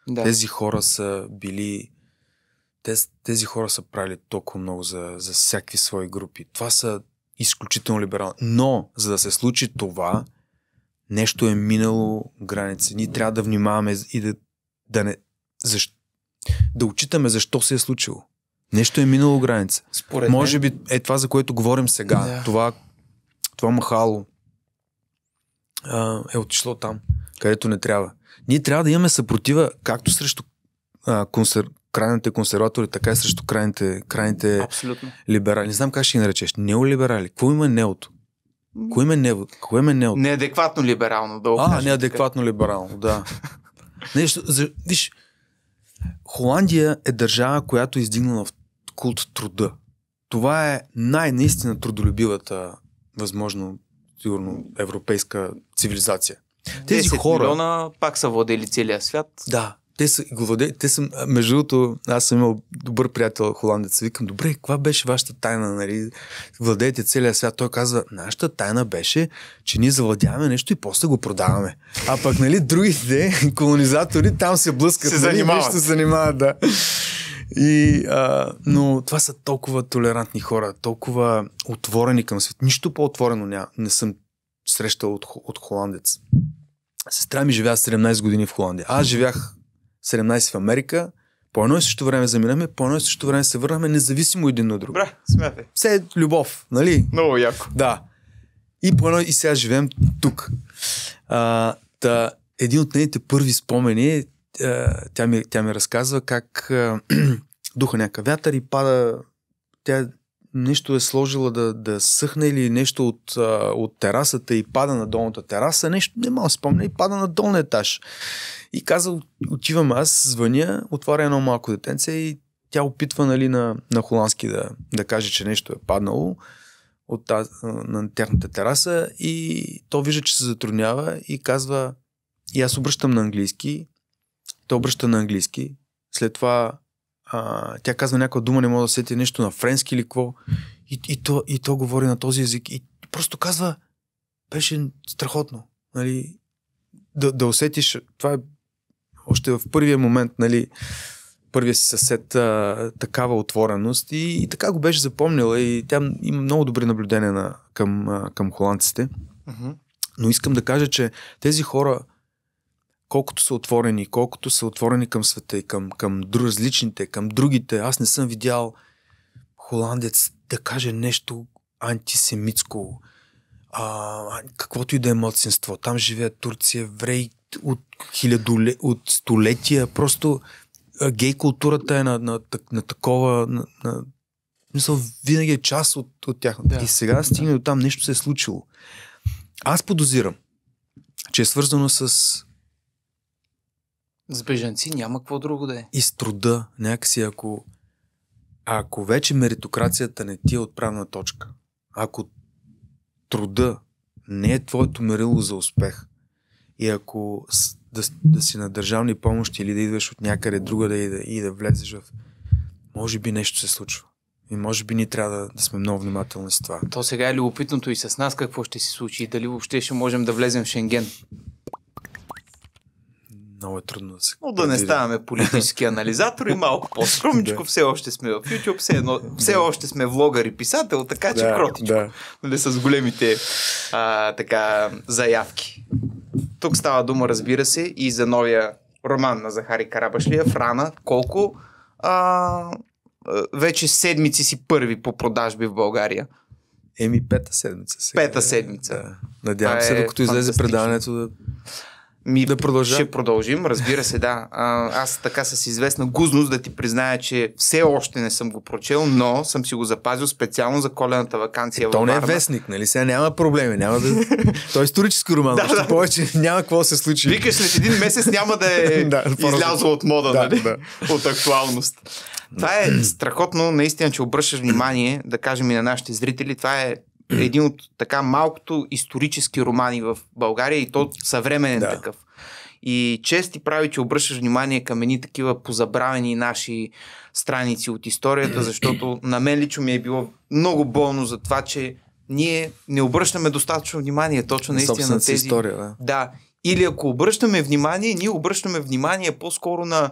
Speaker 2: Да. Тези хора са били тези, тези хора са правили толкова много за, за всякакви свои групи. Това са изключително либерални. Но, за да се случи това, нещо е минало граници. Ние трябва да внимаваме и да, да не. Защо, да учитаме защо се е случило. Нещо е минало граница. Според Може би е това, за което говорим сега. Да. Това, това махало а, е отишло там, където не трябва. Ние трябва да имаме съпротива, както срещу а, консер крайните консерватори, така и срещу крайните, крайните Абсолютно. либерали. Не знам как ще ги наречеш. Неолиберали. Какво има неото? Кое ме не, кое ме не
Speaker 1: от... Неадекватно либерално, да А, неадекватно така. либерално, да.
Speaker 2: Нещо, за, виж, Холандия е държава, която е издигнала в култ труда. Това е най-наистина трудолюбивата, възможно, сигурно, европейска цивилизация. Тези 10 хора... милиона
Speaker 1: пак са владели целия свят.
Speaker 2: Да. Те са владе, те са, между другото, аз съм имал добър приятел холандец. Викам, добре, каква беше вашата тайна? Нали? Владеете целия свят. Той казва, нашата тайна беше, че ние завладяваме нещо и после го продаваме. А пък, нали, другите колонизатори там се блъскат. Се нали? занимават. Нещо се занимават, да. И, а, но това са толкова толерантни хора, толкова отворени към свят. Нищо по-отворено не, не съм срещал от, от холандец. Сестра ми живя 17 години в Холандия. Аз живях 17 в Америка, по едно и също време заминаме, по едно и също време се върнаме независимо един от друг. Бра, смятай. Все е любов, нали? Много яко. Да. И по едно и сега живеем тук. А, та, един от нейните първи спомени, а, е, тя, ми, тя ми разказва как а, е, духа някакъв вятър и пада, тя нещо е сложила да, да съхне или нещо от, а, е, от терасата и пада на долната тераса, нещо не мога спомня и пада на долния етаж. И каза, отивам аз, звъня, отваря едно малко детенце и тя опитва нали, на, на холандски да, да каже, че нещо е паднало от таз, на тяхната тераса и то вижда, че се затруднява и казва, и аз обръщам на английски, то обръща на английски, след това а, тя казва някаква дума, не мога да сети нещо на френски или какво, и, и, то, и то говори на този език и просто казва, беше страхотно, нали, да, да усетиш, това е още в първия момент, нали, първия си съсед а, такава отвореност и, и така го беше запомнила и тя има много добри наблюдения на, към, а, към холандците. Uh-huh. Но искам да кажа, че тези хора, колкото са отворени, колкото са отворени към света и към, към друг, различните, към другите, аз не съм видял холандец да каже нещо антисемитско, а, каквото и да е младсинство. Там живеят турци, евреи, от, хилядоле, от столетия. Просто гей културата е на, на, на такова. На, на, мисъл, винаги е част от, от тях. Да. И сега стигне до там, нещо се е случило. Аз подозирам, че е свързано с.
Speaker 1: С бежанци няма какво друго да е.
Speaker 2: И с труда, някакси, ако. Ако вече меритокрацията не ти е отправна точка, ако труда не е твоето мерило за успех, и ако да, да си на държавни помощи или да идваш от някъде друга да и, да, и да влезеш в... Може би нещо се случва. И може би ние трябва да, да сме много внимателни с това.
Speaker 1: То сега е любопитното и с нас какво ще се случи и дали въобще ще можем да влезем в Шенген. Много е трудно да се... Но да не ставаме политически анализатори, малко по-скромничко, все още сме в YouTube, все, едно, все още сме влогър и писател, така че да, кротичко. Да. Нали, с големите а, така, заявки. Тук става дума, разбира се, и за новия роман на Захари Карабашлия, Рана, колко а, вече седмици си първи по продажби в България. Еми, пета седмица сега. Пета е. седмица. Да. Надявам се, е докато излезе предаването да ми, да продължа. Ще продължим, разбира се, да. А, аз така с известна гузност да ти призная, че все още не съм го прочел, но съм си го запазил специално за колената вакансия. Е, то не е вестник,
Speaker 2: нали? Сега няма проблеми. Няма да... то е исторически роман, да, да. повече няма какво да се случи. Викаш, след един месец няма да е да, излязло от мода, да, нали? Да.
Speaker 1: от актуалност. Това е страхотно, наистина, че обръщаш внимание, да кажем и на нашите зрители, това е е един от така малкото исторически романи в България и то съвременен да. такъв. И чест ти прави, че обръщаш внимание към едни такива позабравени наши страници от историята, защото на мен лично ми е било много болно за това, че ние не обръщаме достатъчно внимание точно наистина на тези... история, да. да. Или ако обръщаме внимание, ние обръщаме внимание по-скоро на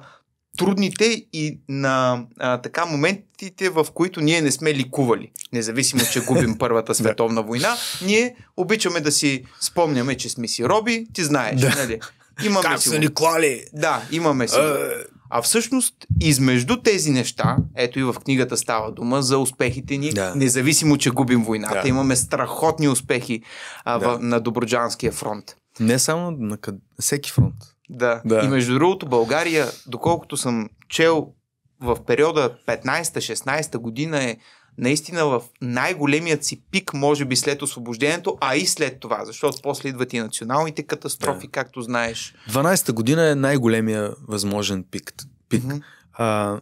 Speaker 1: трудните и на а, така моментите, в които ние не сме ликували. Независимо, че губим Първата световна война, ние обичаме да си спомняме, че сме си роби, ти знаеш, да. нали? Имаме как си. са клали? Да, имаме си. Е. А всъщност, измежду тези неща, ето и в книгата става дума за успехите ни, да. независимо, че губим войната, да. имаме страхотни успехи а, да. в, на Доброджанския фронт.
Speaker 2: Не само на къд... всеки фронт.
Speaker 1: Да. да. И между другото, България, доколкото съм чел в периода 15-16 година е наистина в най-големият си пик, може би след освобождението, а и след това, защото после идват и националните катастрофи, да. както знаеш.
Speaker 2: 12-та година е най-големия възможен пик. пик. Mm-hmm. А,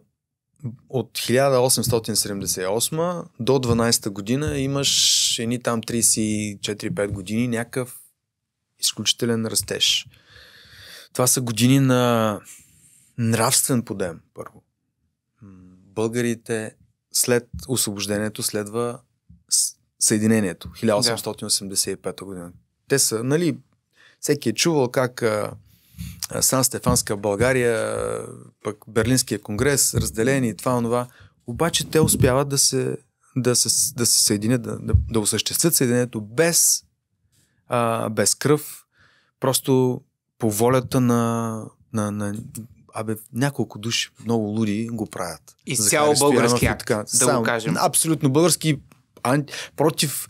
Speaker 2: от 1878 до 12-та година имаш едни там 34-5 години някакъв изключителен растеж. Това са години на нравствен подем, първо. Българите след освобождението следва Съединението, 1885 година. Те са, нали, всеки е чувал как Сан Стефанска България, пък Берлинския конгрес, разделени и това, онова. Обаче те успяват да се, да се, да се съединят, да, да, да осъществят съединението без, а, без кръв. Просто по волята на, на, на абе, няколко души, много луди го правят. И цяло български акт, така, да сам, го кажем. Абсолютно български, ан, против,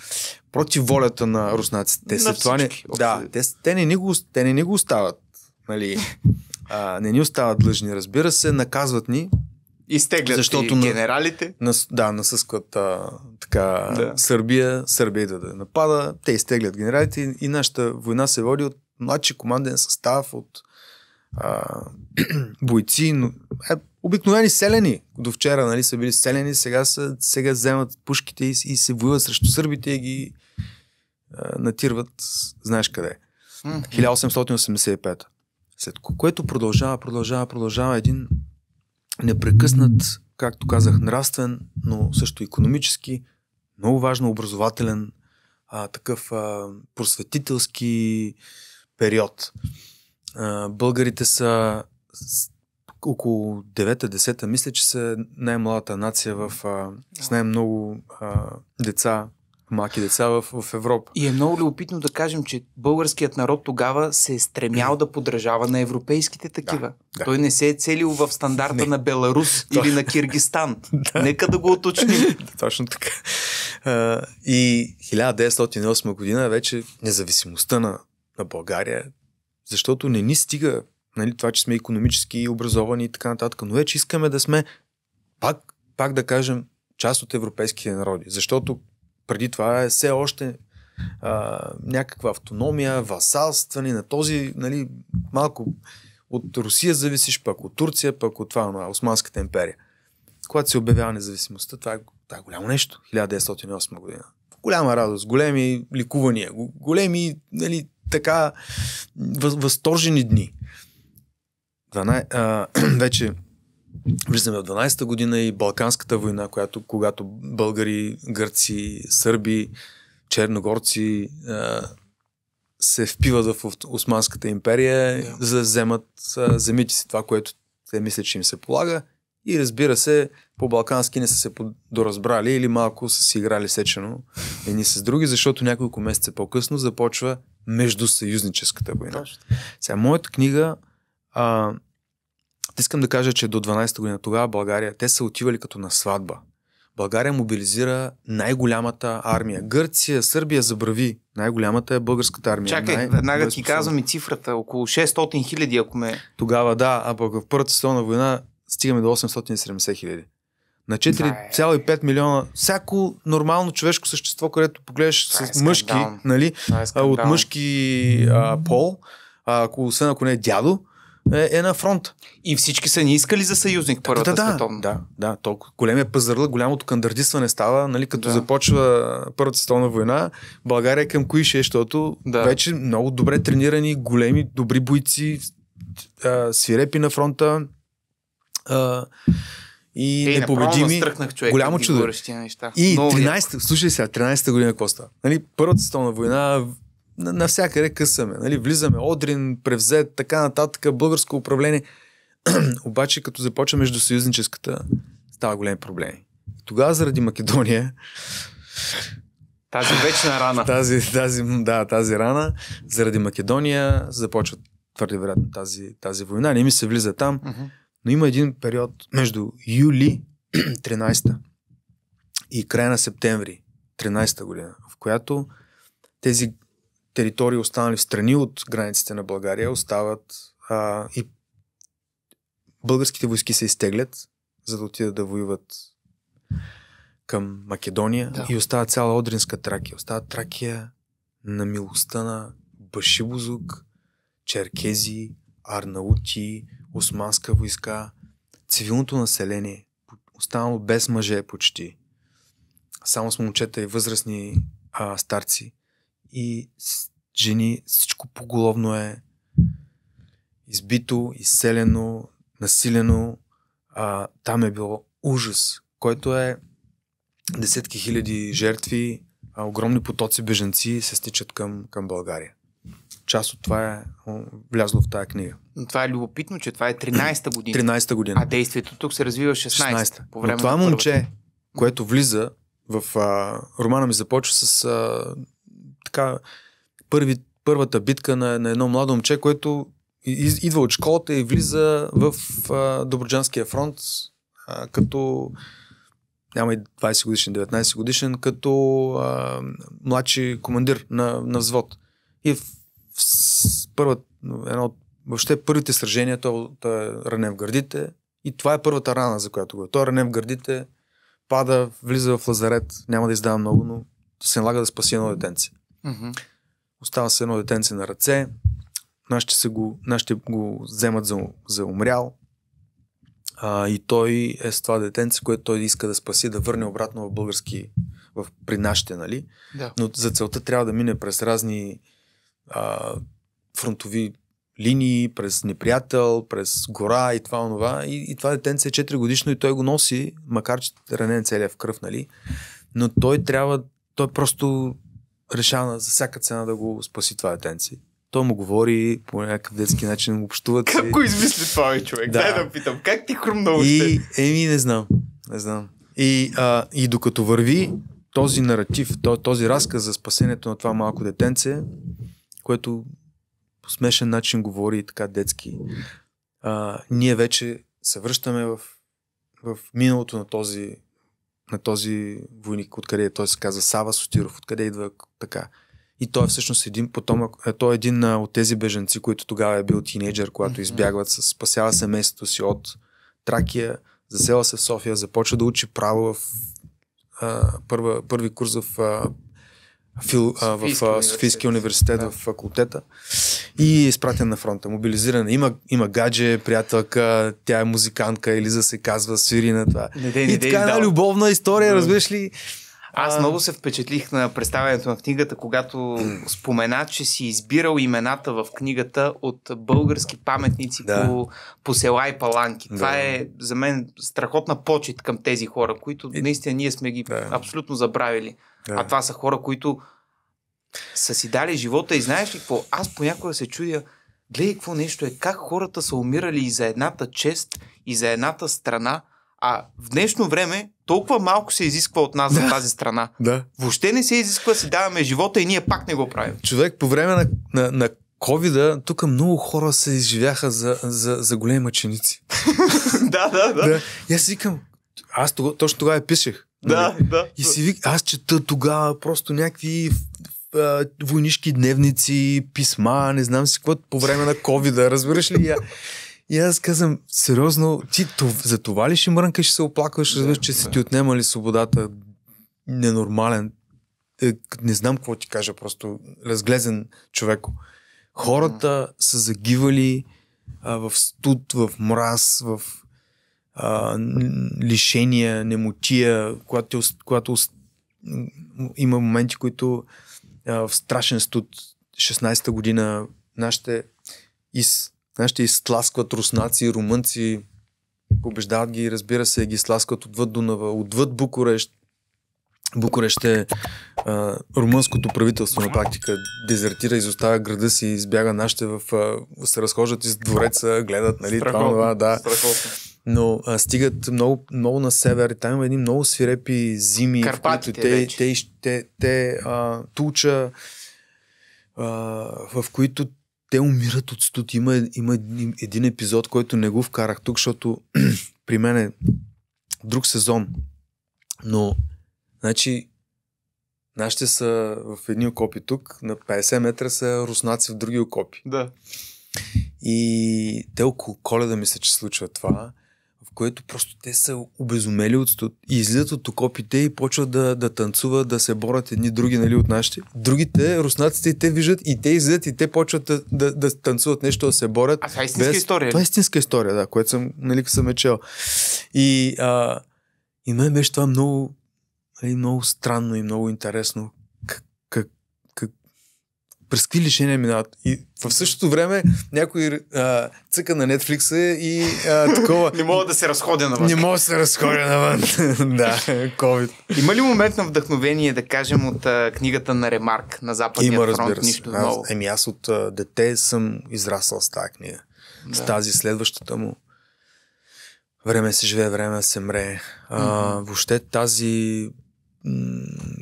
Speaker 2: против волята на руснаците. Те са това не, да, те, те, не ни го, те не ни го остават. Нали, а, не ни остават длъжни, разбира се, наказват ни. Изтеглят защото и генералите. На, на, да, насъскват а, така, да. Сърбия, Сърбия да, да напада, те изтеглят генералите и, и нашата война се води от младши команден състав, от а, бойци, но, е, обикновени селени. До вчера нали, са били селени, сега, са, сега вземат пушките и, и се воюват срещу сърбите и ги а, натирват, знаеш къде. 1885. След което продължава, продължава, продължава един непрекъснат, както казах, нравствен, но също економически, много важно образователен, а, такъв а, просветителски, период. Българите са около 9-10, мисля, че са най-младата нация
Speaker 1: в, с най-много деца малки деца в, в Европа. И е много любопитно да кажем, че българският народ тогава се е стремял да подражава на европейските такива. Да, да. Той не се е целил в стандарта не. на Беларус То... или на Киргистан. да. Нека да го уточним.
Speaker 2: Точно така. и 1908 година вече независимостта на на България, защото не ни стига нали, това, че сме економически образовани и така нататък, но вече искаме да сме, пак, пак да кажем, част от европейските народи, защото преди това е все още а, някаква автономия, васалстване на този, нали, малко от Русия зависиш, пък от Турция, пък от това, на Османската империя. Когато се обявява независимостта, това е, това е голямо нещо, 1908 година. Голяма радост, големи ликувания, големи нали, така въз, възторжени дни. Дана, а, вече влизаме в 12-та година и Балканската война, която, когато българи, гърци, сърби, черногорци а, се впиват в Османската империя, yeah. за да вземат а, земите си това, което те мислят, че им се полага и разбира се, по-балкански не са се доразбрали или малко са си играли сечено едни с други, защото няколко месеца по-късно започва междусъюзническата война. Точно. Сега, моята книга, а, искам да кажа, че до 12-та година тогава България, те са отивали като на сватба. България мобилизира най-голямата армия. Гърция, Сърбия забрави. Най-голямата е българската армия. Чакай, най- веднага ти казвам
Speaker 1: и цифрата. Около 600 хиляди, ако ме...
Speaker 2: Тогава да, а пък в Първата световна война стигаме до 870 хиляди. На 4,5 е. милиона. Всяко нормално човешко същество, което погледаш с е мъжки, нали, е от мъжки а, пол, а, ако, освен ако не е дядо,
Speaker 1: е, е на фронт. И всички са ни искали за съюзник първата да, да,
Speaker 2: световна. Да, да, толкова. Големия пазарла, голямото кандардисване става, нали, като да. започва Първата световна война, България е към кои ще, защото да. вече много добре тренирани, големи, добри бойци, а, свирепи на фронта, а, и Ей, непобедими. човек, голямо чудо. И
Speaker 1: 13-та,
Speaker 2: слушай сега, 13-та година Коста. Нали, първата столна война, навсякъде късаме. Нали, влизаме, Одрин, превзет, така нататък, българско управление. Обаче, като започва между съюзническата, става големи проблеми. Тогава заради Македония тази вечна рана. Тази, тази, да, тази рана. Заради Македония започва твърде вероятно тази, тази война. Не ми се влиза там. Uh-huh. Но има един период между юли 13-та и края на септември 13-та година, в която тези територии, останали в страни от границите на България, остават а, и българските войски се изтеглят, за да отидат да воюват към Македония да. и остава цяла Одринска Тракия. Остава Тракия на милостта на Башибузук, Черкези, Арнаути, османска войска, цивилното население, останало без мъже почти, само с момчета и възрастни а, старци и жени, всичко поголовно е избито, изселено, насилено. А, там е било ужас, който е десетки хиляди жертви, а, огромни потоци беженци се стичат към, към България част от това е влязло в тази книга.
Speaker 1: Но това е любопитно, че това е 13-та година. 13-та година. А действието тук се развива 16-та. 16-та. По време Но това момче, първата.
Speaker 2: което влиза в... А, романа ми започва с а, така първи, първата битка на, на едно младо момче, което из, идва от школата и влиза в а, Доброджанския фронт а, като няма и 20 годишен, 19 годишен, като а, младши командир на, на взвод. И в, в, първа, едно от въобще първите сражения, той, той е ранен в гърдите и това е първата рана, за която го е. Той е ранен в гърдите, пада, влиза в лазарет, няма да издава много, но се налага да спаси едно детенце. Mm-hmm. Остава се едно детенце на ръце, нашите, се го, нашите го вземат за, за умрял а, и той е с това детенце, което той иска да спаси, да върне обратно в български, в, при нашите, нали? Да. Но за целта трябва да мине през разни а, фронтови линии, през неприятел, през гора и това, онова. И, и това детенце е 4 годишно и той го носи, макар че ранен целия в кръв, нали? Но той трябва, той е просто решава за всяка цена да го спаси това детенце. Той му говори по някакъв детски начин, общуват. Как го
Speaker 1: измисли това ми, човек? Да. Дай да питам. Как ти хрумна И,
Speaker 2: еми, не знам. Не знам. И, а, и докато върви този наратив, този разказ за спасението на това малко детенце, което по смешен начин говори и така детски. А, ние вече се връщаме в, в миналото на този, на този войник, откъде е, той се казва Сава Сотиров, откъде идва така. И той е всъщност един потомък, е, той е един от тези беженци, които тогава е бил тинейджър, когато избягват, спасява семейството си от Тракия, засела се в София, започва да учи право в а, първа, първи курс в а, фил, а, в Софийския, Софийския университет, да. в факултета и е изпратен на фронта, мобилизирана. Има, има гадже, приятелка, тя е музикантка, Елиза се казва, свири на това. Не, не, не, и така една нали, да.
Speaker 1: любовна история, разбираш ли? Аз много се впечатлих на представянето на книгата, когато спомена, че си избирал имената в книгата от български паметници да. по, по села и паланки. Да. Това е за мен страхотна почет към тези хора, които наистина ние сме ги да. абсолютно забравили. Да. А това са хора, които са си дали живота и знаеш ли какво? Аз понякога се чудя, гледай какво нещо е, как хората са умирали и за едната чест, и за едната страна, а в днешно време толкова малко се изисква от нас да. за тази страна. Да. Въобще не се изисква, си даваме живота и ние пак не го правим.
Speaker 2: Човек, по време на, на, на ковида, тук много хора се изживяха за, за, за големи мъченици. да, да, да, да. И аз викам, аз тога, точно тогава пишех. Да, нали? да. И си вика, аз чета тогава просто някакви войнишки дневници, писма, не знам си какво по време на ковида, разбираш ли? И аз казвам, сериозно, ти за това ли ще мрънкаш, ще се оплакваш, да, че си ти отнемали свободата? Ненормален. Е, не знам какво ти кажа, просто разглезен човек. Хората са загивали а, в студ, в мраз, в а, лишения, немотия, когато, когато има моменти, които а, в страшен студ 16-та година нашите, из, нашите изтласкват руснаци, румънци, побеждават ги, разбира се, ги сласкват отвъд Дунава, отвъд Букурещ. Букурещ е а, румънското правителство на практика. Дезертира, изоставя града си, избяга нашите в... А, се разхождат из двореца, гледат, нали, Страхотно. това, това, да. Страхотно но а, стигат много, много на север и там има едни много свирепи зими, Карпатите в които те, вече. те, те, те а, туча, а, в които те умират от студ. Има, има един епизод, който не го вкарах тук, защото при мен е друг сезон. Но, значи, нашите са в едни окопи тук, на 50 метра са руснаци в други окопи. Да. И те около коледа ми се, че случва това което просто те са обезумели от студ и излизат от окопите и почват да, да танцуват, да се борят едни други нали, от нашите. Другите, руснаците, те виждат и те излизат и те почват да, да, да танцуват нещо, да се борят. А това е истинска без... история. Това е истинска история, да, което съм, нали, съм мечел. И, а, и мен беше това много, нали, много странно и много интересно през какви лишения минават. И в същото време някой а, цъка на
Speaker 1: Netflix е и а, такова. Не мога да се разходя навън. Не мога да се разходя навън. да, COVID. Има ли момент на вдъхновение, да кажем, от а, книгата на Ремарк на Западния Има, фронт? Разбира се. Нищо аз,
Speaker 2: Еми аз от а, дете съм израсъл с тази книга. Да. С тази следващата му. Време се живее, време се мре. А, mm-hmm. Въобще тази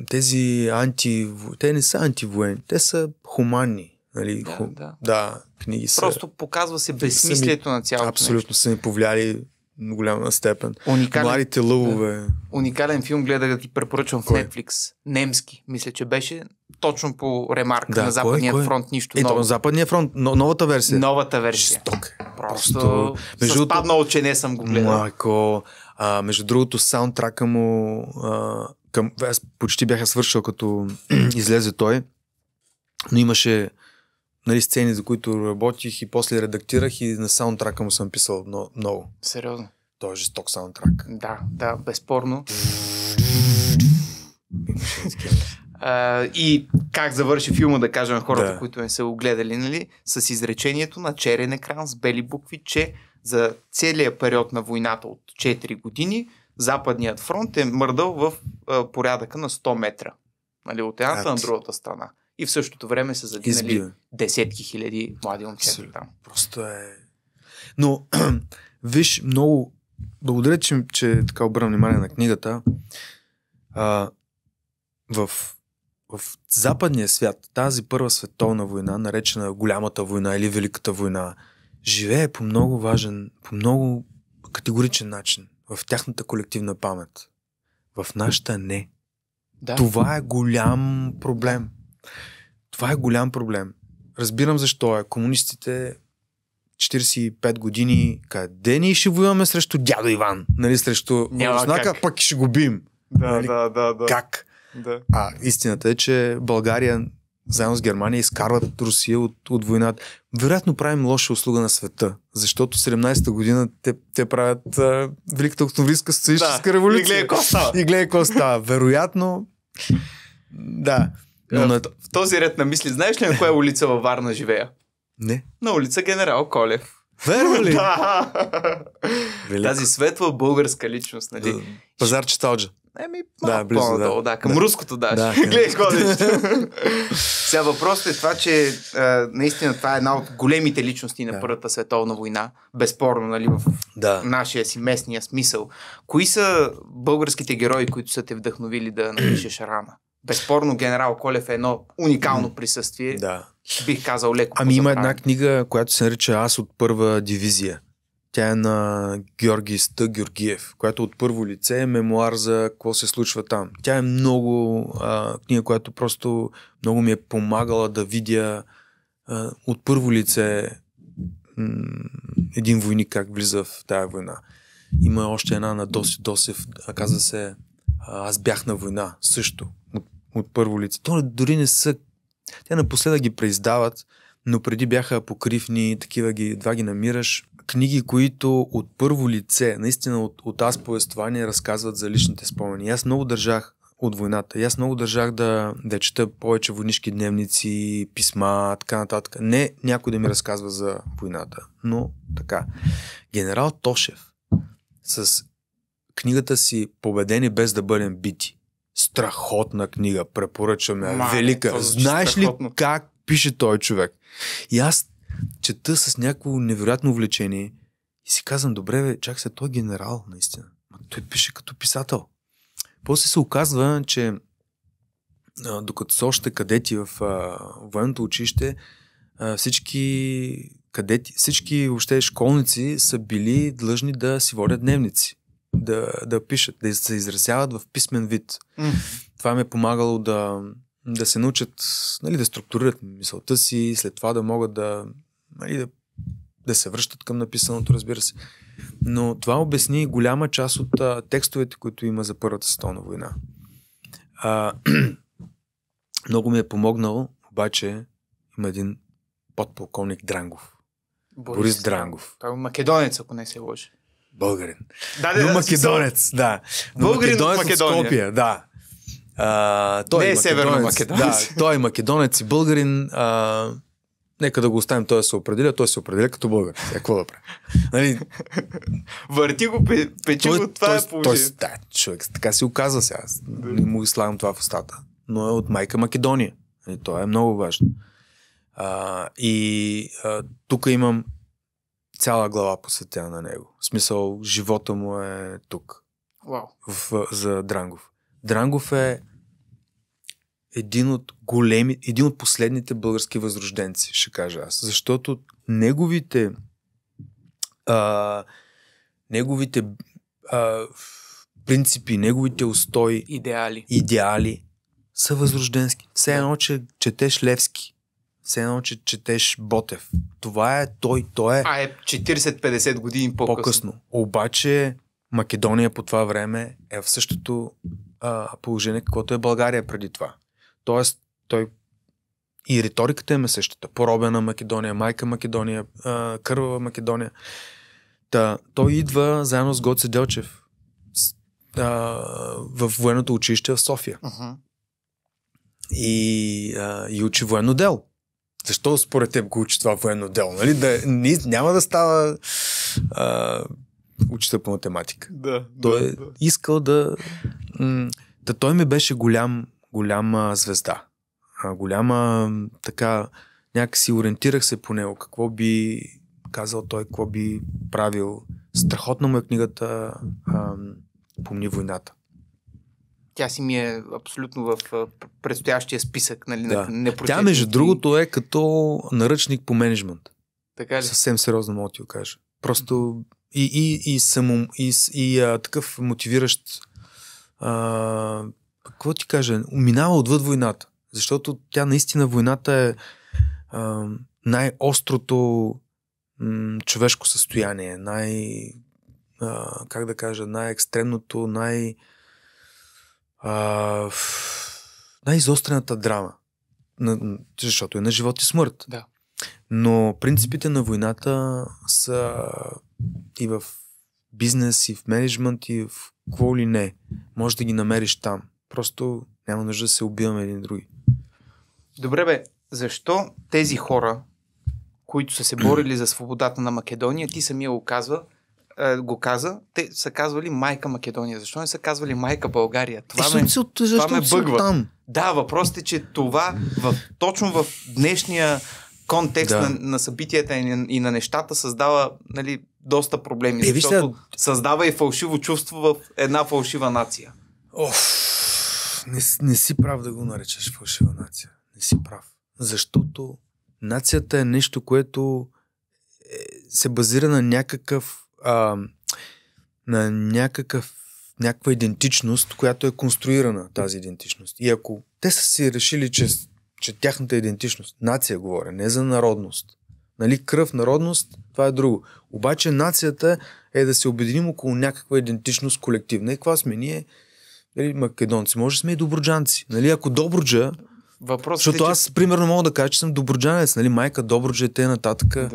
Speaker 2: тези анти... Те не са антивоенни, те са хуманни. Нали, да, ху... да. да, книги са... Просто
Speaker 1: показва се безсмислието на цялото Абсолютно
Speaker 2: нещо. са ми повлияли на голяма степен. Уникален, Младите лъвове. Да.
Speaker 1: Уникален филм гледах да ти препоръчвам кой? в Netflix. Немски, мисля, че беше точно по ремарка да, на Западния кой, фронт. Нищо Ето, ново. Западния фронт, но, новата версия. Новата версия. Жесток. Просто, е. Просто... Между... спаднал, че не съм го гледал. Мако. А, между другото, саундтрака му,
Speaker 2: а, към, аз почти бяха свършил като излезе той, но имаше нали, сцени, за които работих и после редактирах и на саундтрака му
Speaker 1: съм писал много. Сериозно? Той е жесток саундтрак. Да, да, безспорно. Uh, и как завърши филма, да кажем хората, да. които не са го гледали, нали, с изречението на черен екран с бели букви, че за целия период на войната от 4 години, Западният фронт е мърдал в а, порядъка на 100 метра. Нали, от едната на другата страна. И в същото време са задинали Избива. десетки хиляди млади момчета там. Просто е...
Speaker 2: Но, виж, много... Благодаря, че, че така обърна внимание на книгата. А, в, в западния свят тази първа световна война, наречена Голямата война или Великата война, живее по много важен, по много категоричен начин в тяхната колективна памет. В нашата не. Да. Това е голям проблем. Това е голям проблем. Разбирам защо е. Комунистите 45 години, къде ние ще воюваме срещу дядо Иван? Нали, срещу Няма знака, пък ще го бим.
Speaker 1: Да, нали? да, да, да. Как? Да.
Speaker 2: А истината е, че България заедно с Германия изкарват Русия от, от войната. Вероятно правим лоша услуга на света, защото 17-та година те, те правят а, Великата Октомвийска социалистическа да, революция. И гледай какво става. И гледай какво става. Вероятно, да.
Speaker 1: Но в, на... в този ред на мисли, знаеш ли на коя улица във Варна живея? Не. На улица Генерал Колев. Верно ли? да. Тази светла българска личност, нали? Пазар Читалджа. Еми, малко да, близо, по да. да. Към да. руското даже. Да, Гледай ходиш. Сега въпросът е това, че а, наистина това е една от големите личности на да. Първата световна война. Безспорно, нали, в да. нашия си местния смисъл. Кои са българските герои, които са те вдъхновили да напишеш рана? Безспорно, генерал Колев е едно уникално присъствие. Да. Бих казал леко. Ами има една
Speaker 2: книга, която се нарича Аз от първа дивизия тя е на Георги Ста Георгиев, която от първо лице е мемуар за какво се случва там. Тя е много а, книга, която просто много ми е помагала да видя а, от първо лице м- един войник как влиза в тая война. Има още една на Доси Досев, казва се Аз бях на война, също, от, от първо лице. То дори не са... Те напоследък ги преиздават, но преди бяха покривни, такива ги, едва ги намираш книги, които от първо лице, наистина от, от аз повествование, разказват за личните спомени. Аз много държах от войната. И аз много държах да, да чета повече войнишки дневници, писма, така нататък. Не някой да ми разказва за войната, но така. Генерал Тошев с книгата си Победени без да бъдем бити. Страхотна книга, препоръчваме. велика. Знаеш ли страхотно. как пише той човек? И аз чета с някакво невероятно увлечение и си казвам, добре, бе, чак се, той е генерал, наистина. Ма той пише като писател. После се оказва, че а, докато са още кадети в а, военното училище, а, всички кадети, всички въобще школници са били длъжни да си водят дневници, да, да пишат, да се изразяват в писмен вид. Mm. Това ми е помагало да, да се научат нали, да структурират мисълта си, след това да могат да, нали, да, да се връщат към написаното, разбира се. Но това обясни голяма част от а, текстовете, които има за Първата световна война. А, много ми е помогнал, обаче има един подполковник Дрангов.
Speaker 1: Борис, Борис Дрангов. Той е македонец, ако не се лъжи. Българин. Да, да, но да, македонец,
Speaker 2: да. българин македонец от Македония. Скопия, да. А, той не е, е северно македонец. Да, той е
Speaker 1: македонец
Speaker 2: и българин. А, нека да го оставим той да се определя, той се определя като българ. Е, какво да прави? Нали...
Speaker 1: Върти го, печи го, това той, е положение.
Speaker 2: Той, да, човек така си оказа сега. Не му слагам това в устата. Но е от майка Македония. Нали, е, това е много важно. А, и а, тук имам цяла глава посветена на него. В смисъл, живота му е тук. Wow. В, за Дрангов. Дрангов е един от големи, един от последните български възрожденци, ще кажа аз. Защото неговите а, неговите а, принципи, неговите устои, идеали. идеали са възрожденски. Все едно, че четеш Левски. Все едно, че четеш Ботев. Това е той, той е... А е
Speaker 1: 40-50
Speaker 2: години по-късно. по-късно. Обаче Македония по това време е в същото а, положение, каквото е България преди това. Тоест, той и риториката им е същата. Поробена Македония, майка Македония, а, кървава Македония. Та, той идва заедно с Гоце Делчев а, в военното училище в София. Uh-huh. И, а, и учи военно дел. Защо според теб го учи това военно дело? Нали? Да, ни, няма да става а, учител по математика. Да, Той да, е да. искал да, Та той ми беше голям, голяма звезда. А, голяма така, някакси ориентирах се по него. Какво би казал той, какво би правил. Страхотна му е книгата а, Помни войната.
Speaker 1: Тя си ми е абсолютно в предстоящия списък. Нали, да. не Тя, между и... другото,
Speaker 2: е като наръчник по менеджмент.
Speaker 1: Така ли? Съвсем
Speaker 2: сериозно мога да ти го кажа. Просто и, и, и, само, и, и а, такъв мотивиращ а, какво ти кажа, минава отвъд войната. Защото тя наистина войната е а, най-острото м, човешко състояние, най, а, как да кажа, най-екстремното, най- а, най-изострената драма. На, защото е на живот и смърт. Да. Но принципите на войната са и в бизнес, и в менеджмент, и в какво ли не. Може да ги намериш там. Просто няма нужда да се убиваме един други.
Speaker 1: Добре бе, защо тези хора, които са се борили за свободата на Македония, ти самия го казва, е, го каза, те са казвали майка Македония. Защо не са казвали майка България? Това е, ме, от, това ме бъгва. Там? Да, въпросът е, че това в, точно в днешния контекст да. на, на събитията и на, и на нещата създава нали, доста проблеми, е, защото създава и фалшиво чувство в една фалшива нация.
Speaker 2: Оф, не, не си прав да го наречеш фалшива нация. Не си прав. Защото нацията е нещо, което е, се базира на някакъв а, на някакъв някаква идентичност, която е конструирана тази идентичност. И ако те са си решили, че, че тяхната идентичност, нация говоря, не за народност, Нали, кръв, народност, това е друго. Обаче нацията е да се обединим около някаква идентичност колективна. И каква сме ние? Нали, македонци, може сме и доброджанци. Нали, ако Добруджа,
Speaker 1: Въпросът е, Защото е, че... аз,
Speaker 2: примерно, мога да кажа, че съм доброджанец. Нали? Майка Добруджа и те нататък. Да.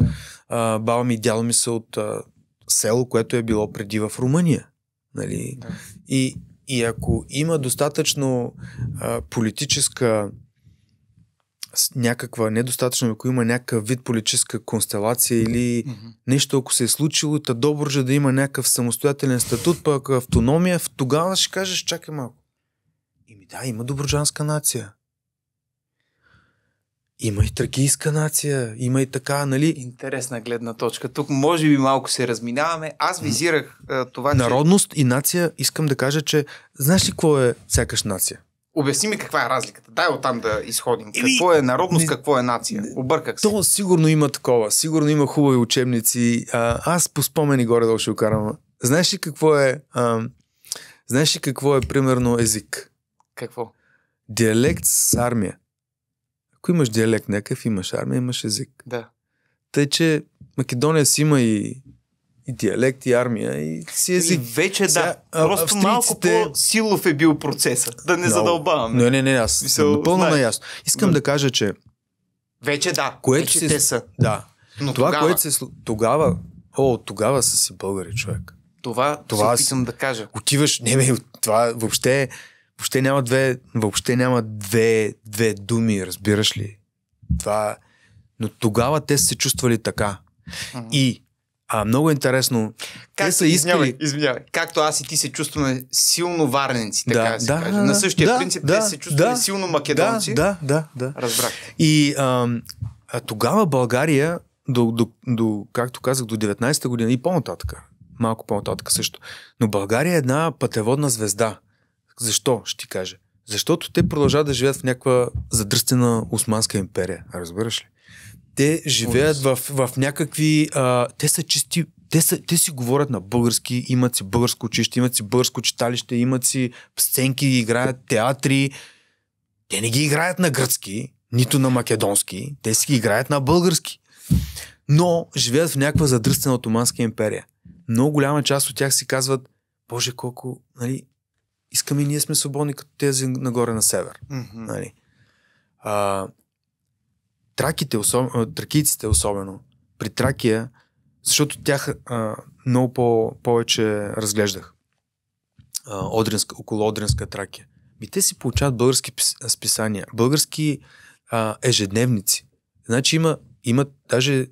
Speaker 2: А, баба ми и дядо ми са от а, село, което е било преди в Румъния. Нали? Да. И, и ако има достатъчно а, политическа някаква недостатъчно, ако има някакъв вид политическа констелация или mm-hmm. нещо, ако се е случило, та же да има някакъв самостоятелен статут, пък автономия, в тогава ще кажеш, чакай малко. Ими да, има доброжанска нация. Има и тракийска нация, има и така, нали?
Speaker 1: Интересна гледна точка. Тук може би малко се разминаваме. Аз визирах а, това, Народност
Speaker 2: че... и нация, искам да кажа, че знаеш ли какво е сякаш нация?
Speaker 1: Обясни ми каква е разликата. Дай оттам да изходим. Еми, какво е народност, какво
Speaker 2: е нация? Обърках се. То сигурно има такова. Сигурно има хубави учебници. А, аз по спомени горе да ще окарам. Знаеш ли какво е... А, знаеш ли какво е примерно език? Какво? Диалект с армия. Ако имаш диалект някакъв, имаш армия, имаш език. Да. Тъй, че Македония си има и и диалект, и армия, и
Speaker 1: си е език. И вече Сега, да. А, Просто австрийците... малко по-силов е бил процесът. Да не no. задълбавам. Не,
Speaker 2: не, не, аз съм напълно наясно. Искам Но... да кажа, че...
Speaker 1: Вече да, което вече се... те са.
Speaker 2: Да. Но това, тогава... което се Тогава... О, тогава са си българи, човек. Това, това се опитам с... да кажа. Отиваш... Не, бе, това въобще... Въобще няма две... Въобще няма две, две думи, разбираш ли? Това... Но тогава те са се чувствали така. Mm-hmm. И а, много е
Speaker 1: интересно. Как Те са извинявай, искали... извинявай. Както аз и ти се чувстваме силно варненци, така да, да се да, На същия да, принцип да, те се чувстваме да, силно македонци. Да, да, да. Разбрах. И
Speaker 2: а, а тогава България, до, до, до, както казах, до 19-та година и по-нататък, малко по-нататък също, но България е една пътеводна звезда. Защо, ще ти кажа? Защото те продължават да живеят в някаква задръстена Османска империя. Разбираш ли? Те живеят в, в някакви... А, те са чисти те, са, те си говорят на български, имат си българско училище, имат си българско читалище, имат си сценки, играят театри. Те не ги играят на гръцки, нито на македонски, те си ги играят на български. Но живеят в някаква задръстена Отоманска империя. Много голяма част от тях си казват, Боже, колко, нали, искаме и ние сме свободни като тези нагоре на север. Mm-hmm. Нали. А, траките, особ... тракийците особено, при Тракия, защото тях а, много по- повече разглеждах. А, Одринска, около Одринска Тракия. И те си получават български списания, български а, ежедневници. Значи има, имат даже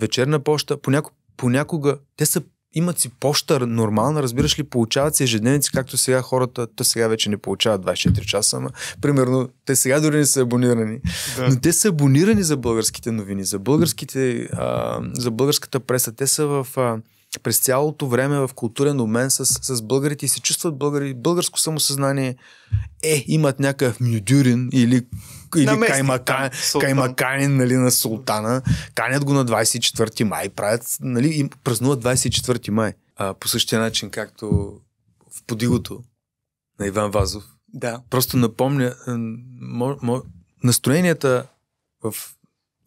Speaker 2: вечерна поща, понякога, понякога те са имат си поща нормална, разбираш ли, получават си ежедневници, както сега хората, те сега вече не получават 24 часа, ама примерно те сега дори не са абонирани. Да. Но те са абонирани за българските новини, за, българските, а, за българската преса. Те са в... А, през цялото време в културен обмен с, с българите и се чувстват българи, българско самосъзнание е, имат някакъв мюдюрин или, или Наместник, каймакан, каймаканин нали, на султана, канят го на 24 май, правят, нали, и празнуват 24 май. А, по същия начин, както в подигото на Иван Вазов. Да. Просто напомня, настроенията в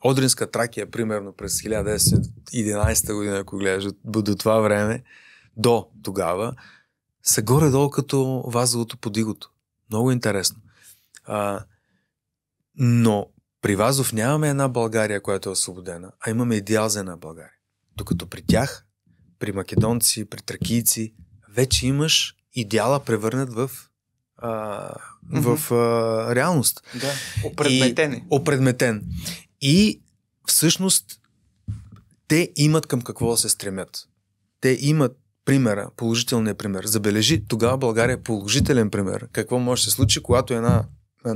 Speaker 2: Одринска Тракия, примерно през 1911 година, ако гледаш до това време, до тогава, са горе-долу като Вазовото подигото. Много интересно. А, но при Вазов нямаме една България, която е освободена, а имаме идеал за една България. Докато при тях, при македонци, при тракийци, вече имаш идеала превърнат в, а, mm-hmm. в а, реалност. Да, опредметен. И, опредметен. И всъщност те имат към какво да се стремят. Те имат примера, положителния пример. Забележи, тогава България е положителен пример. Какво може да се случи, когато една е,